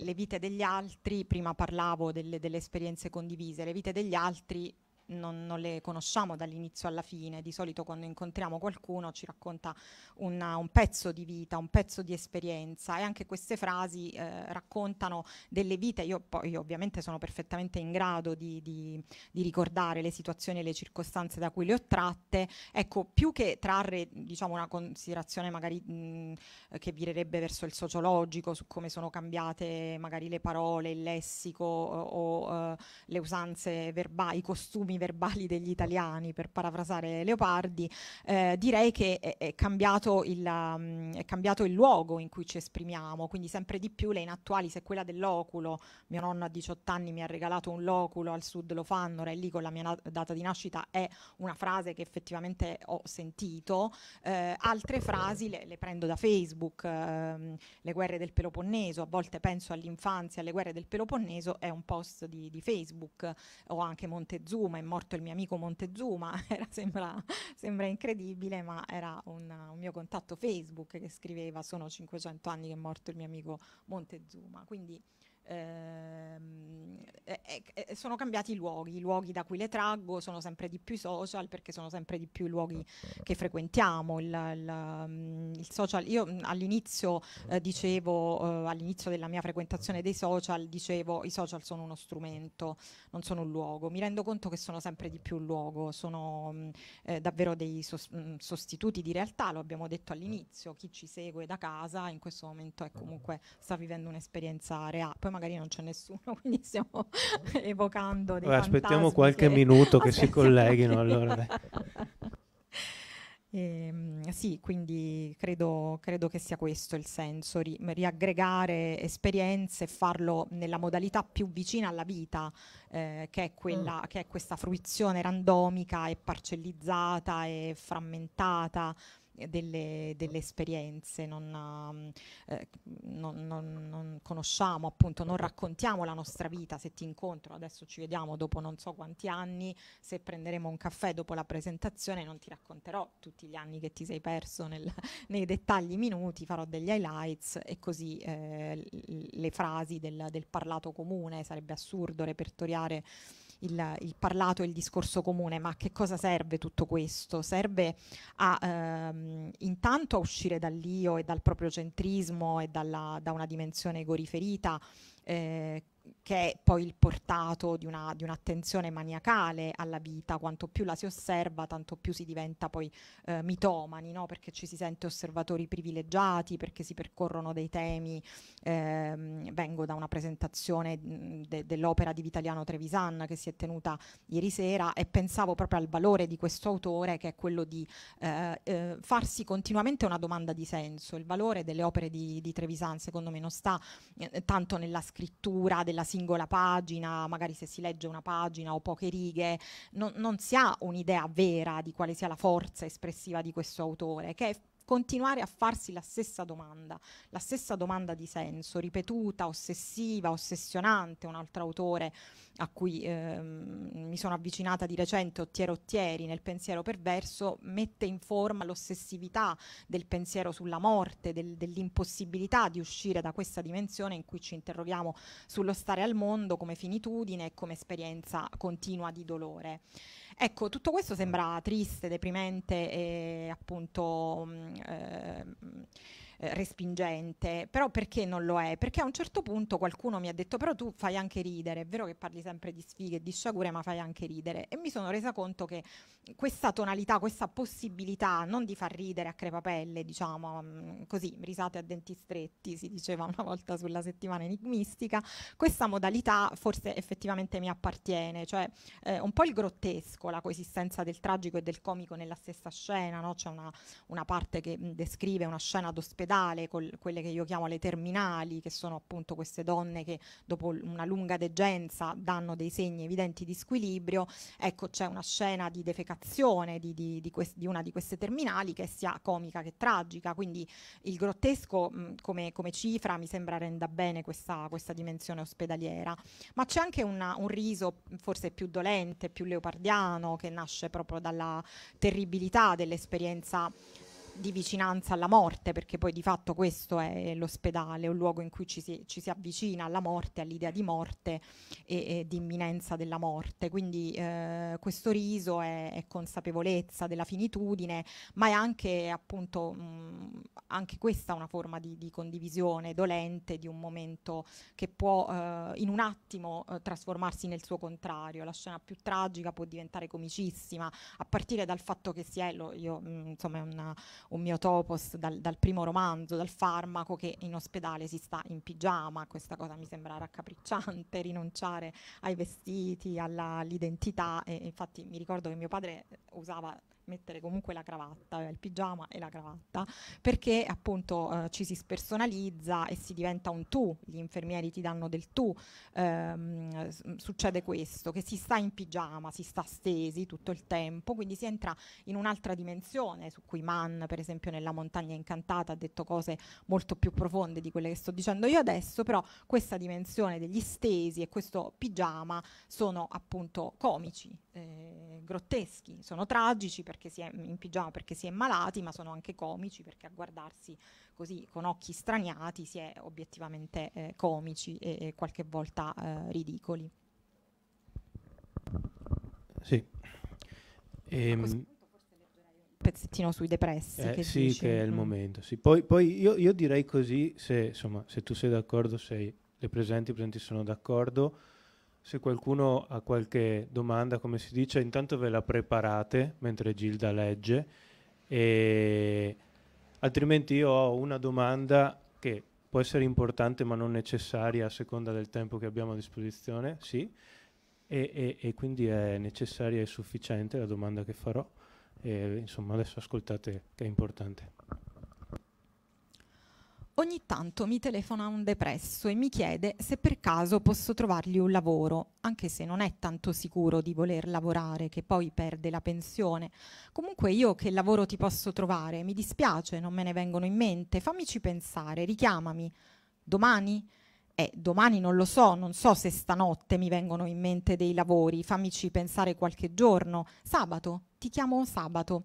le vite degli altri, prima parlavo delle, delle esperienze condivise, le vite degli altri non, non, le conosciamo dall'inizio alla fine, di solito quando incontriamo qualcuno ci racconta una, un pezzo di vita, un pezzo di esperienza e anche queste frasi eh, raccontano delle vite, io poi io ovviamente sono perfettamente in grado di, di, di ricordare le situazioni e le circostanze da cui le ho tratte, ecco più che trarre diciamo una considerazione magari mh, che virerebbe verso il sociologico su come sono cambiate magari le parole, il lessico o, o uh, le usanze verbali, i costumi verbali degli italiani, per parafrasare Leopardi, eh, direi che è, è, cambiato il, mm, è, cambiato il, luogo in cui ci esprimiamo, quindi sempre di più le inattuali, se quella dell'oculo, mio nonno a 18 anni mi ha regalato un loculo, al sud lo fanno, è lì con la mia data di nascita, è una frase che effettivamente ho sentito, eh, altre frasi le, le, prendo da Facebook, ehm, le guerre del Peloponneso, a volte penso all'infanzia, alle guerre del Peloponneso, è un post di, di Facebook o anche Montezuma, morto il mio amico Montezuma, *laughs* era, sembra, sembra, incredibile, ma era un, un, mio contatto Facebook che scriveva sono 500 anni che è morto il mio amico Montezuma. Quindi ehm, sono cambiati i luoghi, i luoghi da cui le traggo sono sempre di più i social perché sono sempre di più i luoghi che frequentiamo. Il, il, mm, il social, io mm, all'inizio eh, dicevo, eh, all'inizio della mia frequentazione dei social, dicevo i social sono uno strumento, non sono un luogo. Mi rendo conto che sono sempre di più un luogo, sono mm, eh, davvero dei sos- sostituti di realtà, lo abbiamo detto all'inizio, chi ci segue da casa in questo momento è certo. comunque sta vivendo un'esperienza reale. Poi magari non c'è nessuno, *laughs* quindi stiamo *laughs* evocando dei Beh, aspettiamo qualche che... minuto che si colleghino allora. *laughs* Eh, sì, quindi credo, credo, che sia questo il senso, ri- riaggregare esperienze e farlo nella modalità più vicina alla vita, eh, che, è quella, mm. che è questa fruizione randomica e parcellizzata e frammentata delle, delle esperienze, non, um, eh, non, non, non, conosciamo appunto, non raccontiamo la nostra vita, se ti incontro adesso ci vediamo dopo non so quanti anni, se prenderemo un caffè dopo la presentazione non ti racconterò tutti gli anni che ti sei perso nel, *laughs* nei dettagli minuti, farò degli highlights e così eh, le frasi del, del parlato comune, sarebbe assurdo repertoriare il, il parlato e il discorso comune, ma a che cosa serve tutto questo? Serve a, ehm, intanto a uscire dall'io e dal proprio centrismo e dalla, da una dimensione egoriferita. eh, che è poi il portato di, una, di, un'attenzione maniacale alla vita, quanto più la si osserva, tanto più si diventa poi eh, mitomani, no? perché ci si sente osservatori privilegiati, perché si percorrono dei temi. Ehm, vengo da una presentazione de- dell'opera di Vitaliano Trevisan che si è tenuta ieri sera e pensavo proprio al valore di questo autore che è quello di eh, eh, farsi continuamente una domanda di senso. Il valore delle opere di, di Trevisan secondo me non sta eh, tanto nella scrittura, della della singola pagina, magari se si legge una pagina o poche righe, non, non si ha un'idea vera di quale sia la forza espressiva di questo autore, che è continuare a farsi la stessa domanda, la stessa domanda di senso, ripetuta, ossessiva, ossessionante, un altro autore a cui ehm, mi sono avvicinata di recente, Ottiero Ottieri, nel pensiero perverso, mette in forma l'ossessività del pensiero sulla morte, del, dell'impossibilità di uscire da questa dimensione in cui ci interroghiamo sullo stare al mondo come finitudine e come esperienza continua di dolore. Ecco, tutto questo sembra triste, deprimente e appunto... Mm, eh, mm, respingente, però perché non lo è? Perché a un certo punto qualcuno mi ha detto però tu fai anche ridere, è vero che parli sempre di sfighe, di sciagure, ma fai anche ridere e mi sono resa conto che questa tonalità, questa possibilità non di far ridere a crepapelle, diciamo mm, così, risate a denti stretti, si diceva una volta sulla settimana enigmistica, questa modalità forse effettivamente mi appartiene, cioè eh, un po' il grottesco, la coesistenza del tragico e del comico nella stessa scena, no? c'è una, una, parte che mm, descrive una scena d'ospedale con quelle che io chiamo le terminali, che sono appunto queste donne che dopo una lunga degenza danno dei segni evidenti di squilibrio, ecco c'è una scena di defecazione frazione di, di, di, quest, di, una di queste terminali che sia comica che tragica, quindi il grottesco mh, come, come, cifra mi sembra renda bene questa, questa dimensione ospedaliera, ma c'è anche una, un riso forse più dolente, più leopardiano, che nasce proprio dalla terribilità dell'esperienza di vicinanza alla morte, perché poi di fatto questo è l'ospedale, un luogo in cui ci si, ci si avvicina alla morte, all'idea di morte e, e, di imminenza della morte. Quindi eh, questo riso è, è, consapevolezza della finitudine, ma è anche appunto mh, anche questa una forma di, di, condivisione dolente di un momento che può eh, in un attimo eh, trasformarsi nel suo contrario. La scena più tragica può diventare comicissima a partire dal fatto che si è, lo, io, mh, insomma, una, un mio topos dal, dal, primo romanzo, dal farmaco che in ospedale si sta in pigiama, questa cosa mi sembra raccapricciante, *laughs* rinunciare ai vestiti, all'identità, infatti mi ricordo che mio padre usava mettere comunque la cravatta, eh, il pigiama e la cravatta, perché appunto eh, ci si spersonalizza e si diventa un tu, gli infermieri ti danno del tu, ehm, succede questo, che si sta in pigiama, si sta stesi tutto il tempo, quindi si entra in un'altra dimensione su cui Mann per esempio nella montagna incantata ha detto cose molto più profonde di quelle che sto dicendo io adesso, però questa dimensione degli stesi e questo pigiama sono appunto comici, eh, grotteschi, sono tragici perché si è in pigiama perché si è malati, ma sono anche comici perché a guardarsi così con occhi straniati si è obiettivamente eh, comici e, e, qualche volta eh, ridicoli.
Sì. Ehm,
pezzettino sui depressi. Eh, che sì, dici? che è il mm.
momento. Sì. Poi, poi io, io, direi così, se, insomma, se tu sei d'accordo, se le presenti, presenti sono d'accordo se qualcuno ha qualche domanda, come si dice, intanto ve la preparate mentre Gilda legge. E... Altrimenti io ho una domanda che può essere importante ma non necessaria a seconda del tempo che abbiamo a disposizione, sì, e, e, e quindi è necessaria e sufficiente la domanda che farò. E, insomma, adesso ascoltate che è importante
ogni tanto mi telefona un depresso e mi chiede se per caso posso trovargli un lavoro, anche se non è tanto sicuro di voler lavorare, che poi perde la pensione. Comunque io che lavoro ti posso trovare? Mi dispiace, non me ne vengono in mente, fammici pensare, richiamami. Domani? Eh, domani non lo so, non so se stanotte mi vengono in mente dei lavori, fammici pensare qualche giorno. Sabato? Ti chiamo sabato.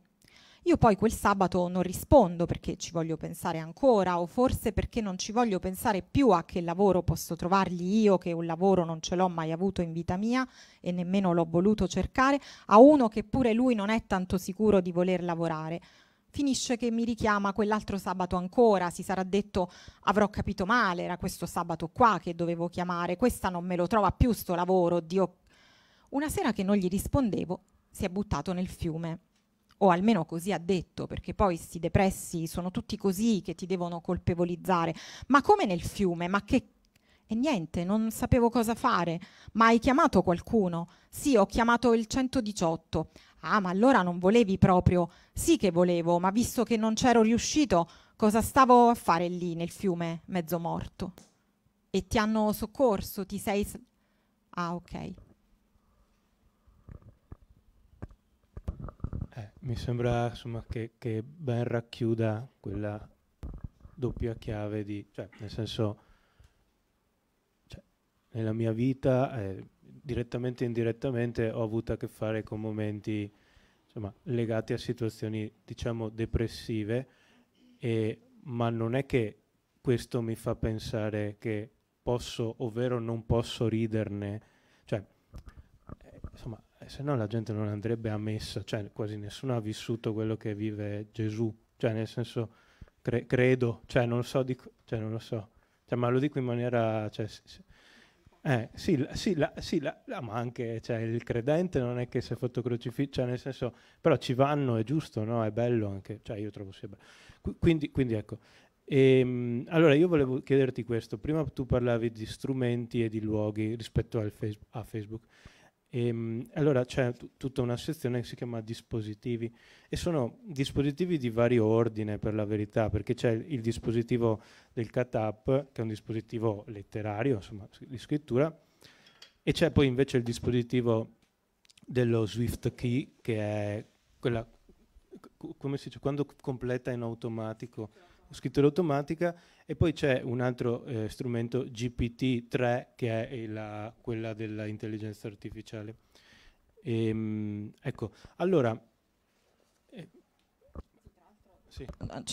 Io poi quel sabato non rispondo perché ci voglio pensare ancora o forse perché non ci voglio pensare più a che lavoro posso trovargli io, che un lavoro non ce l'ho mai avuto in vita mia e nemmeno l'ho voluto cercare, a uno che pure lui non è tanto sicuro di voler lavorare finisce che mi richiama quell'altro sabato ancora, si sarà detto avrò capito male, era questo sabato qua che dovevo chiamare, questa non me lo trova più sto lavoro, Dio. Una sera che non gli rispondevo, si è buttato nel fiume o almeno così ha detto, perché poi questi depressi sono tutti così che ti devono colpevolizzare, ma come nel fiume, ma che... E niente, non sapevo cosa fare, ma hai chiamato qualcuno? Sì, ho chiamato il 118. Ah, ma allora non volevi proprio? Sì che volevo, ma visto che non c'ero riuscito, cosa stavo a fare lì nel fiume, mezzo morto? E ti hanno soccorso, ti sei... Ah, ok.
mi sembra insomma, che, che, ben racchiuda quella doppia chiave di, cioè, nel senso, cioè, nella mia vita, eh, direttamente e indirettamente, ho avuto a che fare con momenti insomma, legati a situazioni, diciamo, depressive, e, ma non è che questo mi fa pensare che posso, ovvero non posso riderne, cioè, eh, insomma, eh, se no la gente non andrebbe a messa, cioè quasi nessuno ha vissuto quello che vive Gesù, cioè nel senso cre- credo, cioè non so, dico, cioè, non lo so, cioè, ma lo dico in maniera... Cioè, sì, sì. Eh, sì, la, sì, la, sì la, ma anche cioè, il credente non è che si è fatto crocifisso, cioè, nel senso, però ci vanno, è giusto, no? È bello anche, cioè io trovo sia bello. Quindi, quindi ecco, ehm, allora io volevo chiederti questo, prima tu parlavi di strumenti e di luoghi rispetto Facebook, a Facebook, e, ehm, allora c'è t- tutta una sezione che si chiama dispositivi e sono dispositivi di vario ordine per la verità, perché c'è il, dispositivo del CATAP, che è un dispositivo letterario, insomma, di scrittura, e c'è poi invece il dispositivo dello Swift Key, che è quella, c- come si dice, quando completa in automatico scrittura automatica e poi c'è un altro eh, strumento GPT-3 che è la, quella dell'intelligenza artificiale. E, ehm, ecco, allora,
eh, sì.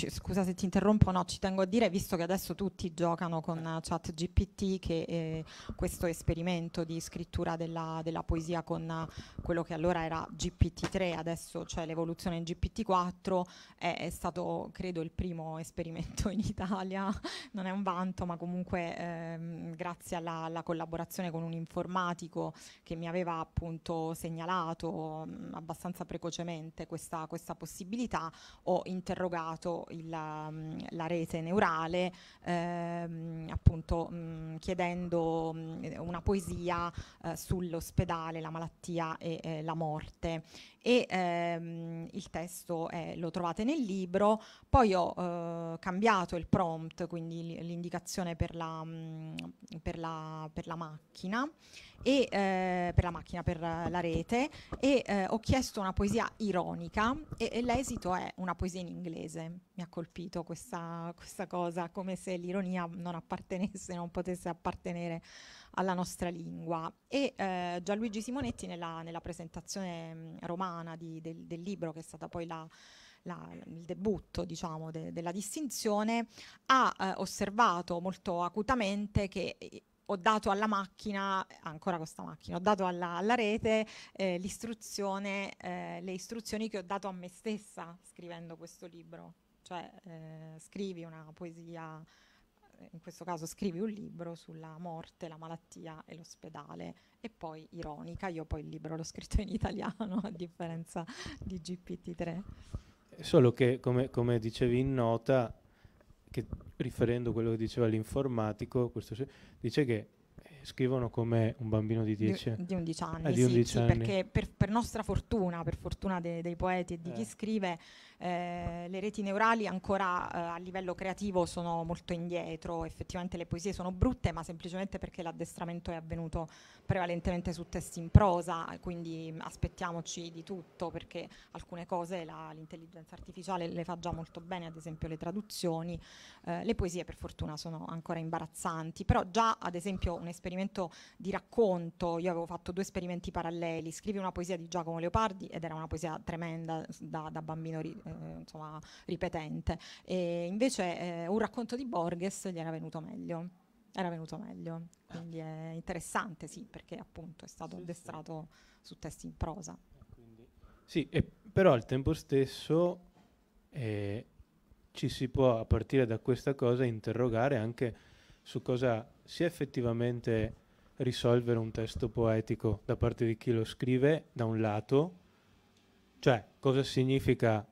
Eh, scusa se ti interrompo, no, ci tengo a dire, visto che adesso tutti giocano con chat GPT, che eh, questo esperimento di scrittura della, della poesia con quello che allora era GPT-3, adesso c'è l'evoluzione in GPT-4, è, è, stato credo il primo esperimento in Italia, *laughs* non è un vanto, ma comunque ehm, grazie alla, alla, collaborazione con un informatico che mi aveva appunto segnalato mh, mm, abbastanza precocemente questa, questa possibilità, ho interrogato interrogato il, la, mm, la, rete neurale ehm, appunto mh, mm, chiedendo mh, mm, una poesia eh, sull'ospedale, la malattia e eh, la morte. E ehm, il testo è, lo trovate nel libro, poi ho eh, cambiato il prompt, quindi l'indicazione per la, mh, per la, per la macchina e, eh, per la macchina, per la rete, e eh, ho chiesto una poesia ironica e, e, l'esito è una poesia in inglese. Mi ha colpito questa, questa cosa, come se l'ironia non appartenesse, non potesse appartenere alla nostra lingua. E eh, Gianluigi Simonetti nella, nella presentazione mm, romana di, del, del libro, che è stata poi la... La, il debutto diciamo, de, della distinzione, ha eh, osservato molto acutamente che eh, ho dato alla macchina, ancora questa macchina, ho dato alla, alla rete eh, l'istruzione, eh, le istruzioni che ho dato a me stessa scrivendo questo libro. Cioè eh, scrivi una poesia, eh, in questo caso scrivi un libro sulla morte, la malattia e l'ospedale. E poi, ironica, io poi il libro l'ho scritto in italiano, a differenza di GPT-3.
Solo che, come, come dicevi in nota, che riferendo quello che diceva l'informatico, dice che eh, scrivono come un bambino di 10 di, di 11 anni, eh, di sì, anni. Sì, perché
per, per, nostra fortuna, per fortuna de, dei poeti e di eh. chi scrive, eh, le reti neurali ancora eh, a livello creativo sono molto indietro, effettivamente le poesie sono brutte, ma semplicemente perché l'addestramento è avvenuto prevalentemente su testi in prosa, quindi aspettiamoci di tutto perché alcune cose la, l'intelligenza artificiale le fa già molto bene, ad esempio le traduzioni, eh, le poesie per fortuna sono ancora imbarazzanti, però già ad esempio un esperimento di racconto, io avevo fatto due esperimenti paralleli, scrivi una poesia di Giacomo Leopardi ed era una poesia tremenda da, da bambino. Ri- eh, insomma, ripetente. E invece eh, un racconto di Borges gli era venuto meglio. Era venuto meglio, quindi è interessante, sì, perché appunto è stato sì, addestrato sì. su testi in prosa.
Sì, e però al tempo stesso eh, ci si può, a partire da questa cosa, interrogare anche su cosa sia effettivamente risolvere un testo poetico da parte di chi lo scrive, da un lato, cioè cosa significa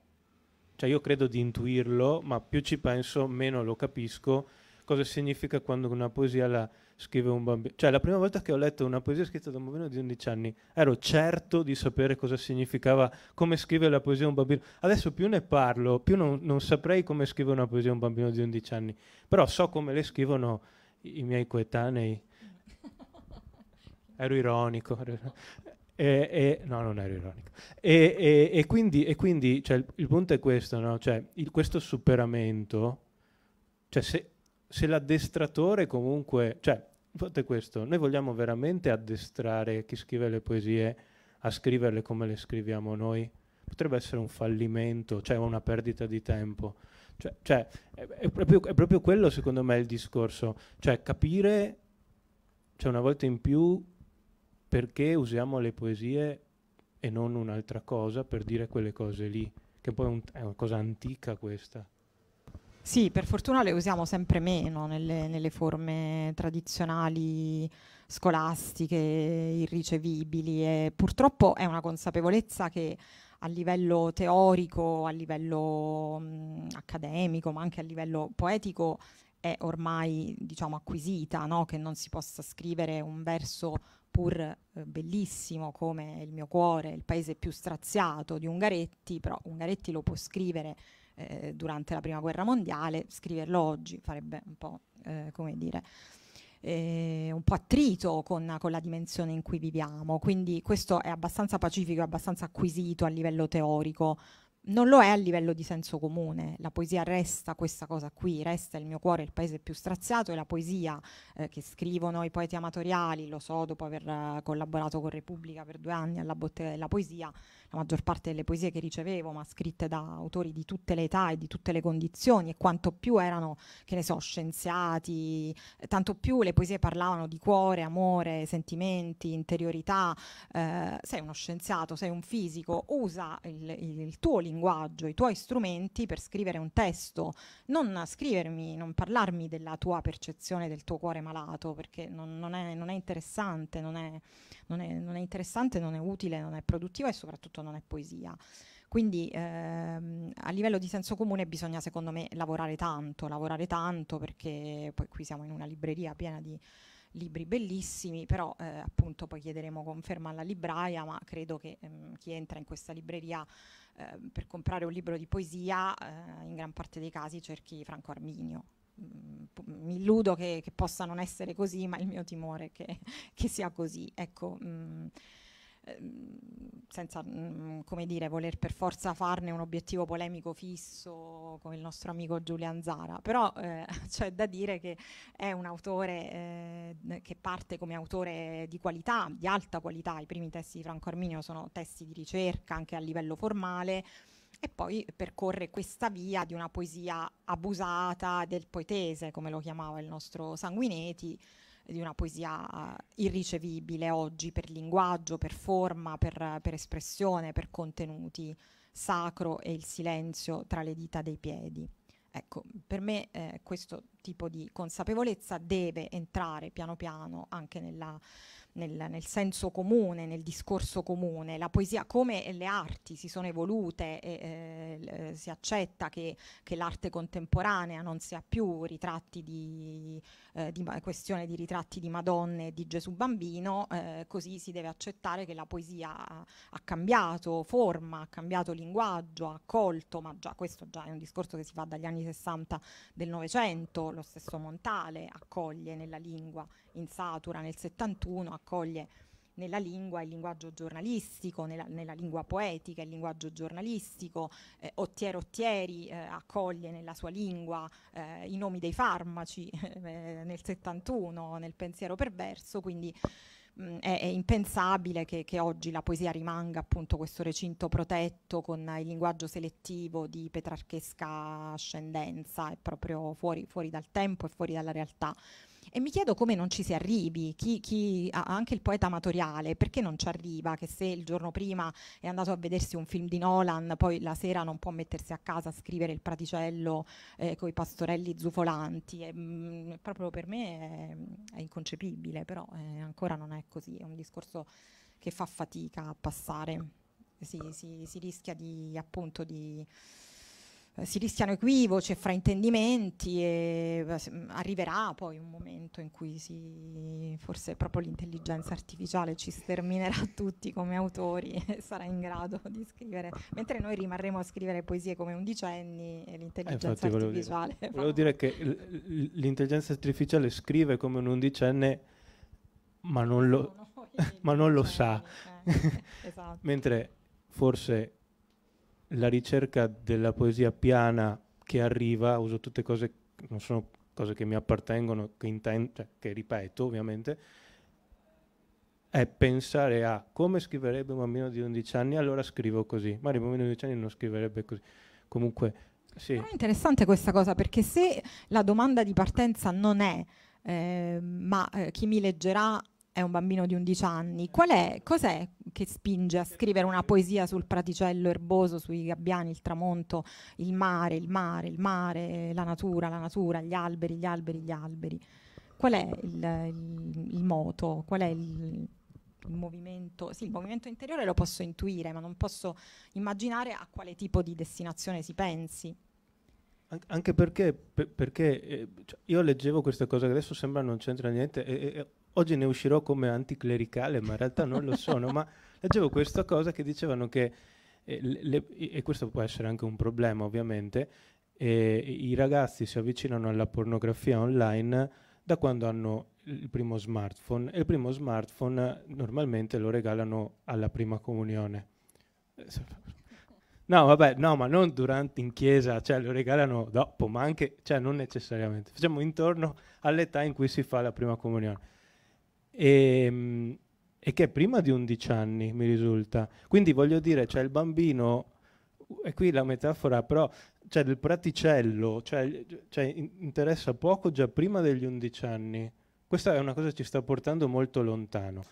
cioè io credo di intuirlo, ma più ci penso, meno lo capisco cosa significa quando una poesia la scrive un bambino. Cioè la prima volta che ho letto una poesia scritta da un bambino di 11 anni ero certo di sapere cosa significava, come scrive la poesia un bambino. Adesso più ne parlo, più non, non saprei come scrive una poesia un bambino di 11 anni, però so come le scrivono i, miei coetanei. *laughs* ero ironico. *laughs* E, e, no, non ero ironico. E, e quindi, quindi cioè, il punto è questo, no? cioè, il, questo superamento, cioè, se, se l'addestratore comunque... Cioè, il punto è questo, noi vogliamo veramente addestrare chi scrive le poesie a scriverle come le scriviamo noi? Potrebbe essere un fallimento, cioè una perdita di tempo. Cioè, cioè è, è, proprio, è proprio quello secondo me il discorso, cioè capire, cioè una volta in più, perché usiamo le poesie e non un'altra cosa per dire quelle cose lì, che poi è, un, è una cosa antica questa.
Sì, per fortuna le usiamo sempre meno nelle, nelle forme tradizionali scolastiche, irricevibili e purtroppo è una consapevolezza che a livello teorico, a livello mh, accademico, ma anche a livello poetico è ormai diciamo acquisita, no? che non si possa scrivere un verso pur eh, bellissimo come il mio cuore, il paese più straziato di Ungaretti, però Ungaretti lo può scrivere eh, durante la Prima Guerra Mondiale, scriverlo oggi farebbe un po', eh, come dire, eh, un po' attrito con, con, la dimensione in cui viviamo, quindi questo è abbastanza pacifico, abbastanza acquisito a livello teorico non lo è a livello di senso comune. La poesia resta questa cosa qui, resta il mio cuore, il paese più straziato e la poesia eh, che scrivono i poeti amatoriali, lo so dopo aver eh, collaborato con Repubblica per due anni alla bottega della poesia, la maggior parte delle poesie che ricevevo, ma scritte da autori di tutte le età e di tutte le condizioni, e quanto più erano, che ne so, scienziati, tanto più le poesie parlavano di cuore, amore, sentimenti, interiorità. Eh, sei uno scienziato, sei un fisico, usa il, il tuo linguaggio, i tuoi strumenti per scrivere un testo, non scrivermi, non parlarmi della tua percezione del tuo cuore malato, perché non, non, è, non è, interessante, non è, non è interessante, non è utile, non è produttiva e soprattutto appunto non è poesia. Quindi ehm, a livello di senso comune bisogna secondo me lavorare tanto, lavorare tanto perché poi qui siamo in una libreria piena di libri bellissimi, però eh, appunto poi chiederemo conferma alla libraia, ma credo che ehm, chi entra in questa libreria eh, per comprare un libro di poesia eh, in gran parte dei casi cerchi Franco Arminio. Mm, mi illudo che, che, possa non essere così, ma il mio timore è che, *laughs* che sia così. Ecco, mm, Ehm, senza mm, come dire, voler per forza farne un obiettivo polemico fisso come il nostro amico Giulian Zara, però eh, *laughs* c'è da dire che è un autore eh, che parte come autore di qualità, di alta qualità, i primi testi di Franco Arminio sono testi di ricerca anche a livello formale e poi percorre questa via di una poesia abusata del poetese, come lo chiamava il nostro Sanguinetti, di una poesia eh, irricevibile oggi per linguaggio, per forma, per, per espressione, per contenuti, sacro e il silenzio tra le dita dei piedi. Ecco, per me eh, questo tipo di consapevolezza deve entrare piano piano anche nella, nel, nel, senso comune, nel discorso comune. La poesia, come le arti, si sono evolute, e, eh, eh si accetta che, che, l'arte contemporanea non sia più ritratti di, eh, di, questione di ritratti di Madonne e di Gesù Bambino, eh, così si deve accettare che la poesia ha, ha, cambiato forma, ha cambiato linguaggio, ha accolto, ma già questo già è un discorso che si fa dagli anni 60 del Novecento, lo stesso Montale accoglie nella lingua insatura nel 71 accoglie nella lingua il linguaggio giornalistico, nella, nella lingua poetica il linguaggio giornalistico, eh, Ottiero Ottieri eh, accoglie nella sua lingua eh, i nomi dei farmaci *laughs* eh, nel 71, nel pensiero perverso, quindi mh, mm, è, è, impensabile che, che, oggi la poesia rimanga appunto questo recinto protetto con il linguaggio selettivo di petrarchesca ascendenza, è proprio fuori, fuori dal tempo e fuori dalla realtà. E mi chiedo come non ci si arrivi, chi, chi, anche il poeta amatoriale, perché non ci arriva che se il giorno prima è andato a vedersi un film di Nolan, poi la sera non può mettersi a casa a scrivere il praticello eh, con i pastorelli zufolanti. E, mh, mm, proprio per me è, è inconcepibile, però eh, ancora non è così, è un discorso che fa fatica a passare. Si, si, si rischia di appunto di eh, si rischiano equivoci e fraintendimenti e eh, mm, arriverà poi un momento in cui si, forse proprio l'intelligenza artificiale ci sterminerà *laughs* tutti come autori e sarà in grado di scrivere, mentre noi rimarremo a scrivere poesie come undicenni e l'intelligenza eh, artificiale.
Volevo dire, volevo dire che l'intelligenza artificiale scrive come un undicenne ma non lo, *laughs* *laughs* ma non lo sa, eh, esatto. mentre forse la ricerca della poesia piana che arriva, uso tutte cose, che non sono cose che mi appartengono, che, intendo, cioè, che ripeto ovviamente, è pensare a come scriverebbe un bambino di 11 anni, allora scrivo così, magari un bambino di 11 anni non scriverebbe così. Comunque, sì. È
interessante questa cosa perché se la domanda di partenza non è eh, ma eh, chi mi leggerà è un bambino di 11 anni, qual è, cos'è che spinge a scrivere una poesia sul praticello erboso, sui gabbiani, il tramonto, il mare, il mare, il mare, la natura, la natura, gli alberi, gli alberi, gli alberi? Qual è il, il, il moto, qual è il, il movimento, sì, il movimento interiore lo posso intuire, ma non posso immaginare a quale tipo di destinazione si pensi.
An- anche perché, per- perché eh, cioè io leggevo queste cose che adesso sembra non c'entra niente e, e, oggi ne uscirò come anticlericale, ma in realtà non lo sono, ma *laughs* leggevo questa cosa che dicevano che, eh, le, e questo può essere anche un problema ovviamente, eh, i ragazzi si avvicinano alla pornografia online da quando hanno il primo smartphone e il primo smartphone normalmente lo regalano alla prima comunione. No, vabbè, no, ma non durante in chiesa, cioè lo regalano dopo, ma anche, cioè non necessariamente. Facciamo intorno all'età in cui si fa la prima comunione e, ehm, e che è prima di 11 anni, mi risulta. Quindi voglio dire, cioè il bambino, e qui la metafora, però, cioè del praticello, cioè, cioè interessa poco già prima degli 11 anni. Questa è una cosa che ci sta portando molto lontano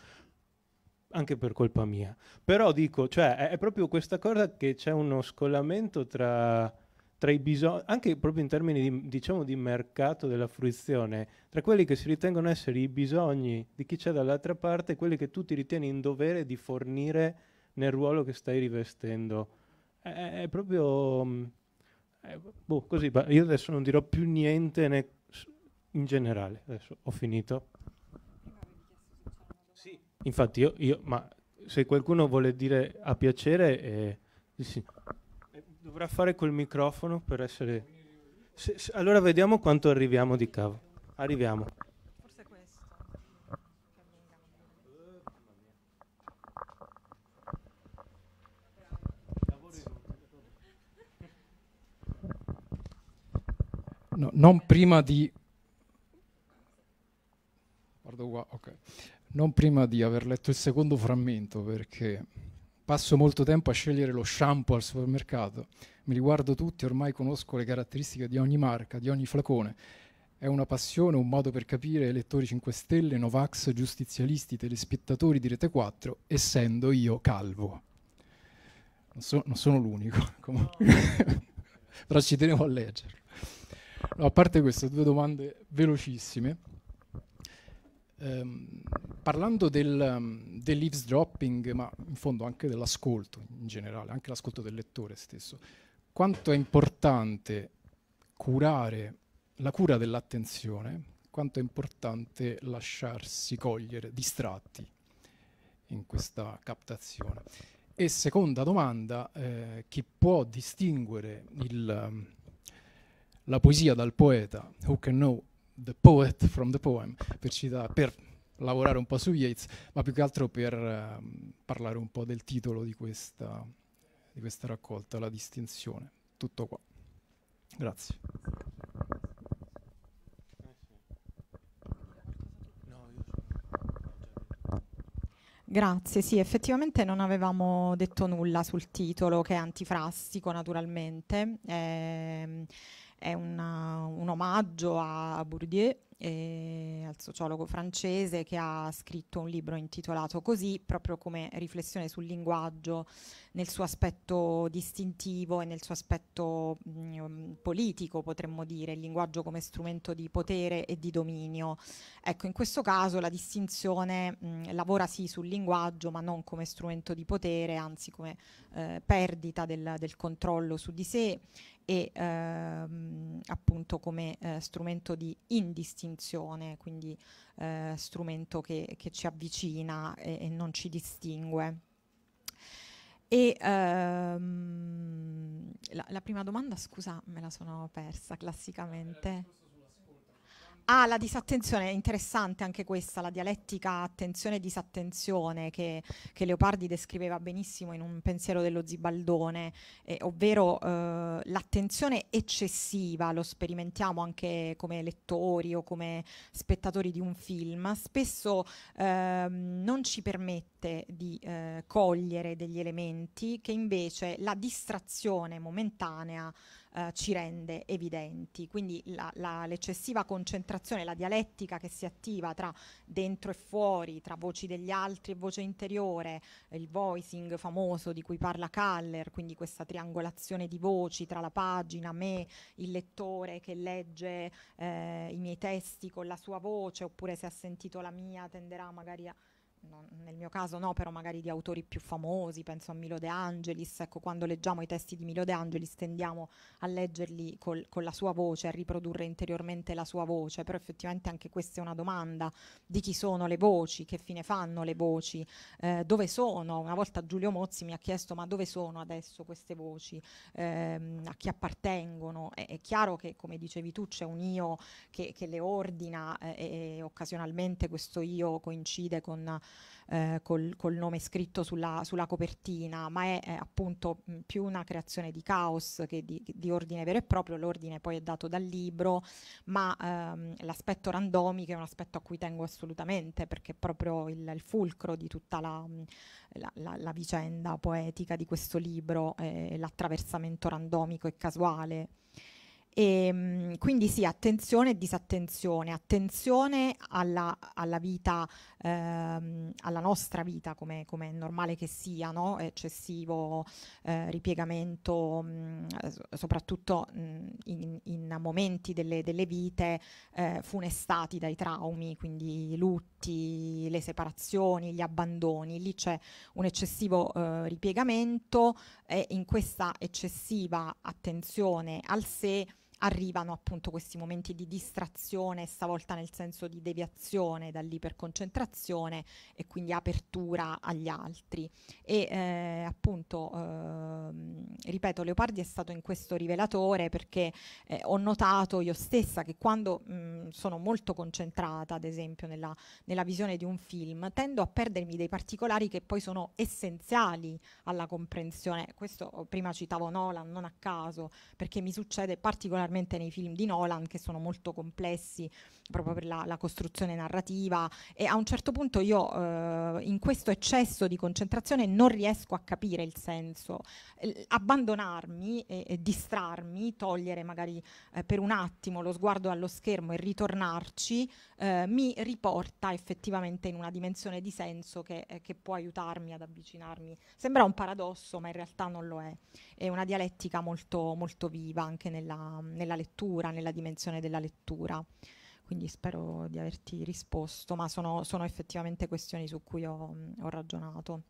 anche per colpa mia. Però dico, cioè, è, è proprio questa cosa che c'è uno scolamento tra tra i bisogni, anche proprio in termini di, diciamo, di mercato della fruizione, tra quelli che si ritengono essere i bisogni di chi c'è dall'altra parte e quelli che tu ti ritieni in dovere di fornire nel ruolo che stai rivestendo. È, è proprio... Mm, è, boh, così, io adesso non dirò più niente né, in generale, adesso ho finito. Sì, infatti io, io ma se qualcuno vuole dire a piacere... Eh, sì. Dovrà fare col microfono per essere... Se, se, allora vediamo quanto arriviamo di cavo. Arriviamo. Forse questo.
No, non prima di... Guardo qua, ok. Non prima di aver letto il secondo frammento perché Passo molto tempo a scegliere lo shampoo al supermercato, mi riguardo tutti, ormai conosco le caratteristiche di ogni marca, di ogni flacone. È una passione, un modo per capire elettori 5 Stelle, Novax, giustizialisti, telespettatori di Rete 4, essendo io calvo. Non, so, non sono l'unico, *laughs* no. però ci tenevo a leggerlo. No, a parte questo, due domande velocissime. Um, parlando del, mm, dell'eavesdropping, ma in fondo anche dell'ascolto in generale, anche l'ascolto del lettore stesso, quanto è importante curare la cura dell'attenzione, quanto è importante lasciarsi cogliere distratti in questa captazione. E seconda domanda, eh, chi può distinguere il, mm, la poesia dal poeta? Who can know the poet from the poem, per, cita- per lavorare un po' su Yeats, ma più che altro per ehm, parlare un po' del titolo di questa, di questa raccolta, la distinzione. Tutto qua. Grazie.
Grazie, sì, effettivamente non avevamo detto nulla sul titolo che è antifrastico naturalmente. Ehm, è una, un omaggio a Bourdieu eh, al sociologo francese che ha scritto un libro intitolato così, proprio come riflessione sul linguaggio nel suo aspetto distintivo e nel suo aspetto mh, mm, um, politico, potremmo dire, il linguaggio come strumento di potere e di dominio. Ecco, in questo caso la distinzione mh, mm, lavora sì sul linguaggio, ma non come strumento di potere, anzi come eh, perdita del, del controllo su di sé e ehm, appunto come eh, strumento di indistinzione distinzione, quindi eh, strumento che, che, ci avvicina e, e, non ci distingue. E ehm, la, la, prima domanda, scusa, me la sono persa classicamente. Eh, Ah, la disattenzione, è interessante anche questa, la dialettica attenzione-disattenzione che, che Leopardi descriveva benissimo in un pensiero dello Zibaldone, eh, ovvero eh, l'attenzione eccessiva, lo sperimentiamo anche come lettori o come spettatori di un film, spesso eh, non ci permette di eh, cogliere degli elementi che invece la distrazione momentanea eh, ci rende evidenti. Quindi l'eccessiva concentrazione, la dialettica che si attiva tra dentro e fuori, tra voci degli altri e voce interiore, il voicing famoso di cui parla Kaller, quindi questa triangolazione di voci tra la pagina, me, il lettore che legge eh, i miei testi con la sua voce, oppure se ha sentito la mia tenderà magari a non, nel mio caso no, però magari di autori più famosi, penso a Milo De Angelis, ecco quando leggiamo i testi di Milo De Angelis tendiamo a leggerli col, con la sua voce, a riprodurre interiormente la sua voce, però effettivamente anche questa è una domanda di chi sono le voci, che fine fanno le voci, eh, dove sono, una volta Giulio Mozzi mi ha chiesto ma dove sono adesso queste voci, eh, a chi appartengono, è, è, chiaro che come dicevi tu c'è un io che, che le ordina eh, e occasionalmente questo io coincide con eh, col, col, nome scritto sulla, sulla copertina, ma è, eh, appunto più una creazione di caos che di, di, ordine vero e proprio. L'ordine poi è dato dal libro, ma ehm, l'aspetto randomico è un aspetto a cui tengo assolutamente perché è proprio il, il fulcro di tutta la, la, la, la, vicenda poetica di questo libro, eh, l'attraversamento randomico e casuale. E, ehm, quindi sì, attenzione e disattenzione, attenzione alla, alla vita, ehm, alla nostra vita come, come, è normale che sia, no? eccessivo eh, ripiegamento, mh, mm, eh, soprattutto mh, mm, in, in, momenti delle, delle vite eh, funestati dai traumi, quindi i lutti, le separazioni, gli abbandoni, lì c'è un eccessivo eh, ripiegamento e in questa eccessiva attenzione al sé, arrivano appunto questi momenti di distrazione, stavolta nel senso di deviazione dall'iperconcentrazione e quindi apertura agli altri. E eh, appunto, eh, ripeto, Leopardi è stato in questo rivelatore perché eh, ho notato io stessa che quando mh, sono molto concentrata, ad esempio, nella, nella visione di un film, tendo a perdermi dei particolari che poi sono essenziali alla comprensione. Questo prima citavo Nolan, non a caso, perché mi succede particolarmente particolarmente nei film di Nolan, che sono molto complessi, proprio per la, la, costruzione narrativa e a un certo punto io eh, in questo eccesso di concentrazione non riesco a capire il senso, eh, abbandonarmi e, e, distrarmi, togliere magari eh, per un attimo lo sguardo allo schermo e ritornarci eh, mi riporta effettivamente in una dimensione di senso che, eh, che, può aiutarmi ad avvicinarmi. Sembra un paradosso ma in realtà non lo è, è una dialettica molto, molto viva anche nella, nella lettura, nella dimensione della lettura quindi spero di averti risposto, ma sono, sono effettivamente questioni su cui ho, ho ragionato.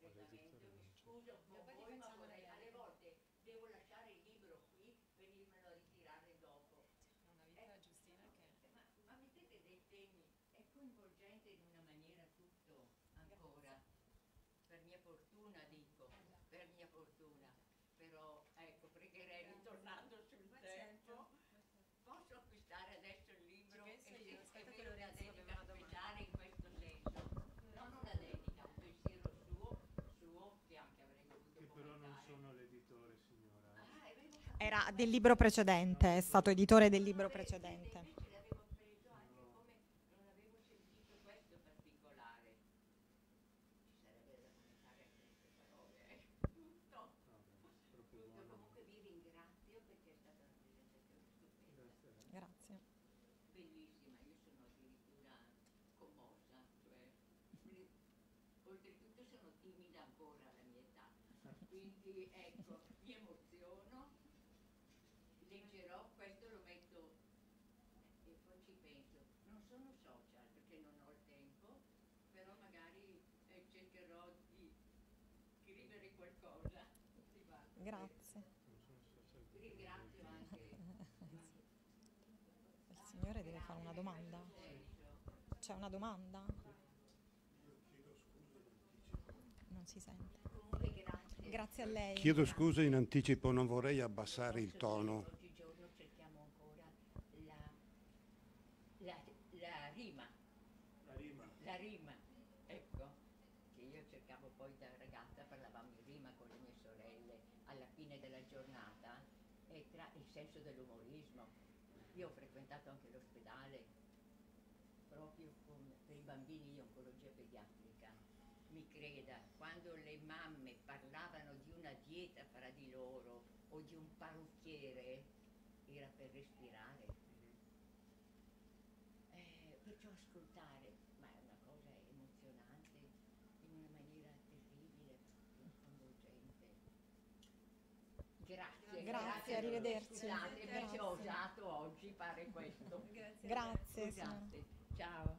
Reglamento. Luego llevan
era del libro precedente, è stato editore del libro precedente. grazie. Il signore deve fare una domanda. C'è una domanda? Non si sente. Grazie a lei.
Chiedo scusa in anticipo, non vorrei abbassare il tono.
senso dell'umorismo. Io ho frequentato anche l'ospedale proprio con, per i bambini di oncologia pediatrica. Mi creda, quando le mamme parlavano di una dieta fra di loro o di un parrucchiere, era per respirare. Mm-hmm. Eh, perciò ascoltare, grazie, arrivederci. Scusate, grazie. ho usato oggi fare questo. grazie. grazie Ciao.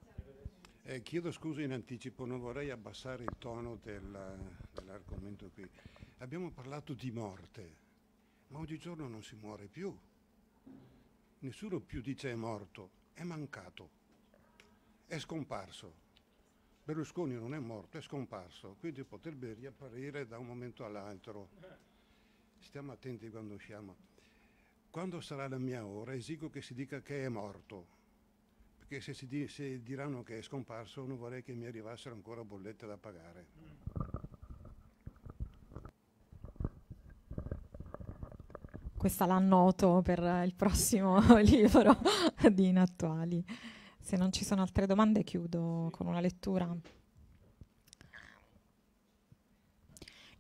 Eh, chiedo scusa in anticipo, non vorrei abbassare il tono del, dell'argomento qui. Abbiamo parlato di morte, ma oggigiorno non si muore più. Nessuno più dice è morto, è mancato, è scomparso. Berlusconi non è morto, è scomparso, quindi potrebbe riapparire da un momento all'altro stiamo attenti quando usciamo. Quando sarà la mia ora esigo che si dica che è morto, perché se, di, se diranno che è scomparso non vorrei che mi arrivassero ancora bollette da pagare.
Questa noto per il prossimo *laughs* libro di Inattuali. Se non ci sono altre domande chiudo con una lettura.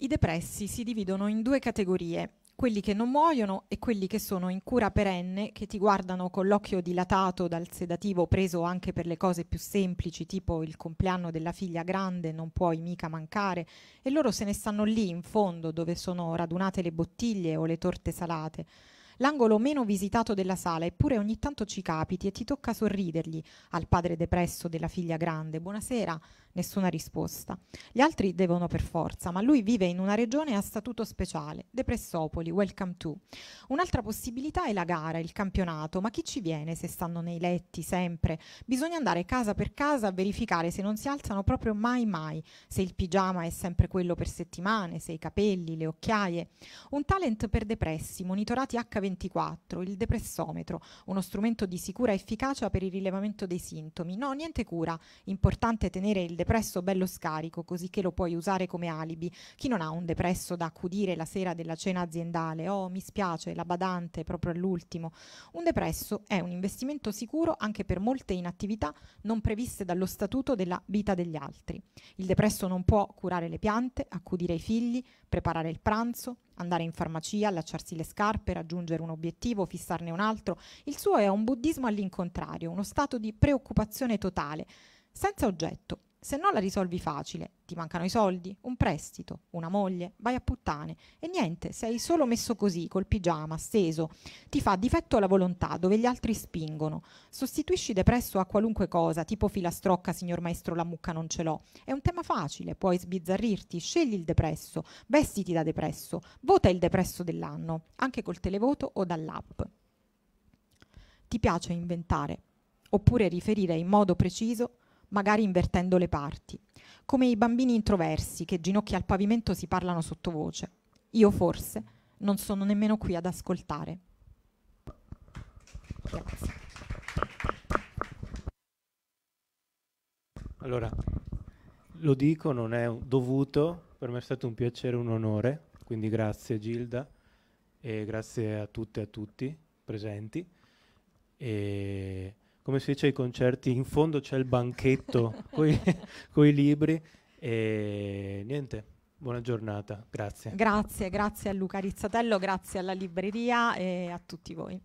I depressi si dividono in due categorie, quelli che non muoiono e quelli che sono in cura perenne, che ti guardano con l'occhio dilatato dal sedativo preso anche per le cose più semplici, tipo il compleanno della figlia grande, non puoi mica mancare, e loro se ne stanno lì in fondo dove sono radunate le bottiglie o le torte salate. L'angolo meno visitato della sala, eppure ogni tanto ci capiti e ti tocca sorridergli al padre depresso della figlia grande. Buonasera, nessuna risposta. Gli altri devono per forza, ma lui vive in una regione a statuto speciale, Depressopoli, welcome to. Un'altra possibilità è la gara, il campionato, ma chi ci viene se stanno nei letti sempre? Bisogna andare casa per casa a verificare se non si alzano proprio mai mai, se il pigiama è sempre quello per settimane, se i capelli, le occhiaie. Un talent per depressi, monitorati H24, il depressometro, uno strumento di sicura efficacia per il rilevamento dei sintomi. No, niente cura, importante tenere il depresso bello scarico, così che lo puoi usare come alibi. Chi non ha un depresso da accudire la sera della cena aziendale? Oh, mi spiace, la badante proprio all'ultimo. Un depresso è un investimento sicuro anche per molte inattività non previste dallo statuto della vita degli altri. Il depresso non può curare le piante, accudire i figli, preparare il pranzo, andare in farmacia, allacciarsi le scarpe, raggiungere un obiettivo, fissarne un altro. Il suo è un buddismo all'incontrario, uno stato di preoccupazione totale, senza oggetto, se no la risolvi facile, ti mancano i soldi, un prestito, una moglie, vai a puttane e niente, sei solo messo così, col pigiama, steso. Ti fa difetto la volontà, dove gli altri spingono. Sostituisci depresso a qualunque cosa, tipo filastrocca, signor maestro, la mucca non ce l'ho. È un tema facile, puoi sbizzarrirti, scegli il depresso, vestiti da depresso, vota il depresso dell'anno, anche col televoto o dall'app. Ti piace inventare, oppure riferire in modo preciso magari invertendo le parti, come i bambini introversi che ginocchia al pavimento si parlano sottovoce. Io forse non sono nemmeno qui ad ascoltare. Grazie.
Allora, lo dico, non è dovuto, per me è stato un piacere, un onore, quindi grazie Gilda e grazie a tutte e a tutti presenti. E come si dice ai concerti, in fondo c'è il banchetto *laughs* con i libri e niente, Buona giornata, grazie. Grazie, grazie
a Luca Rizzatello, grazie alla libreria e a tutti voi.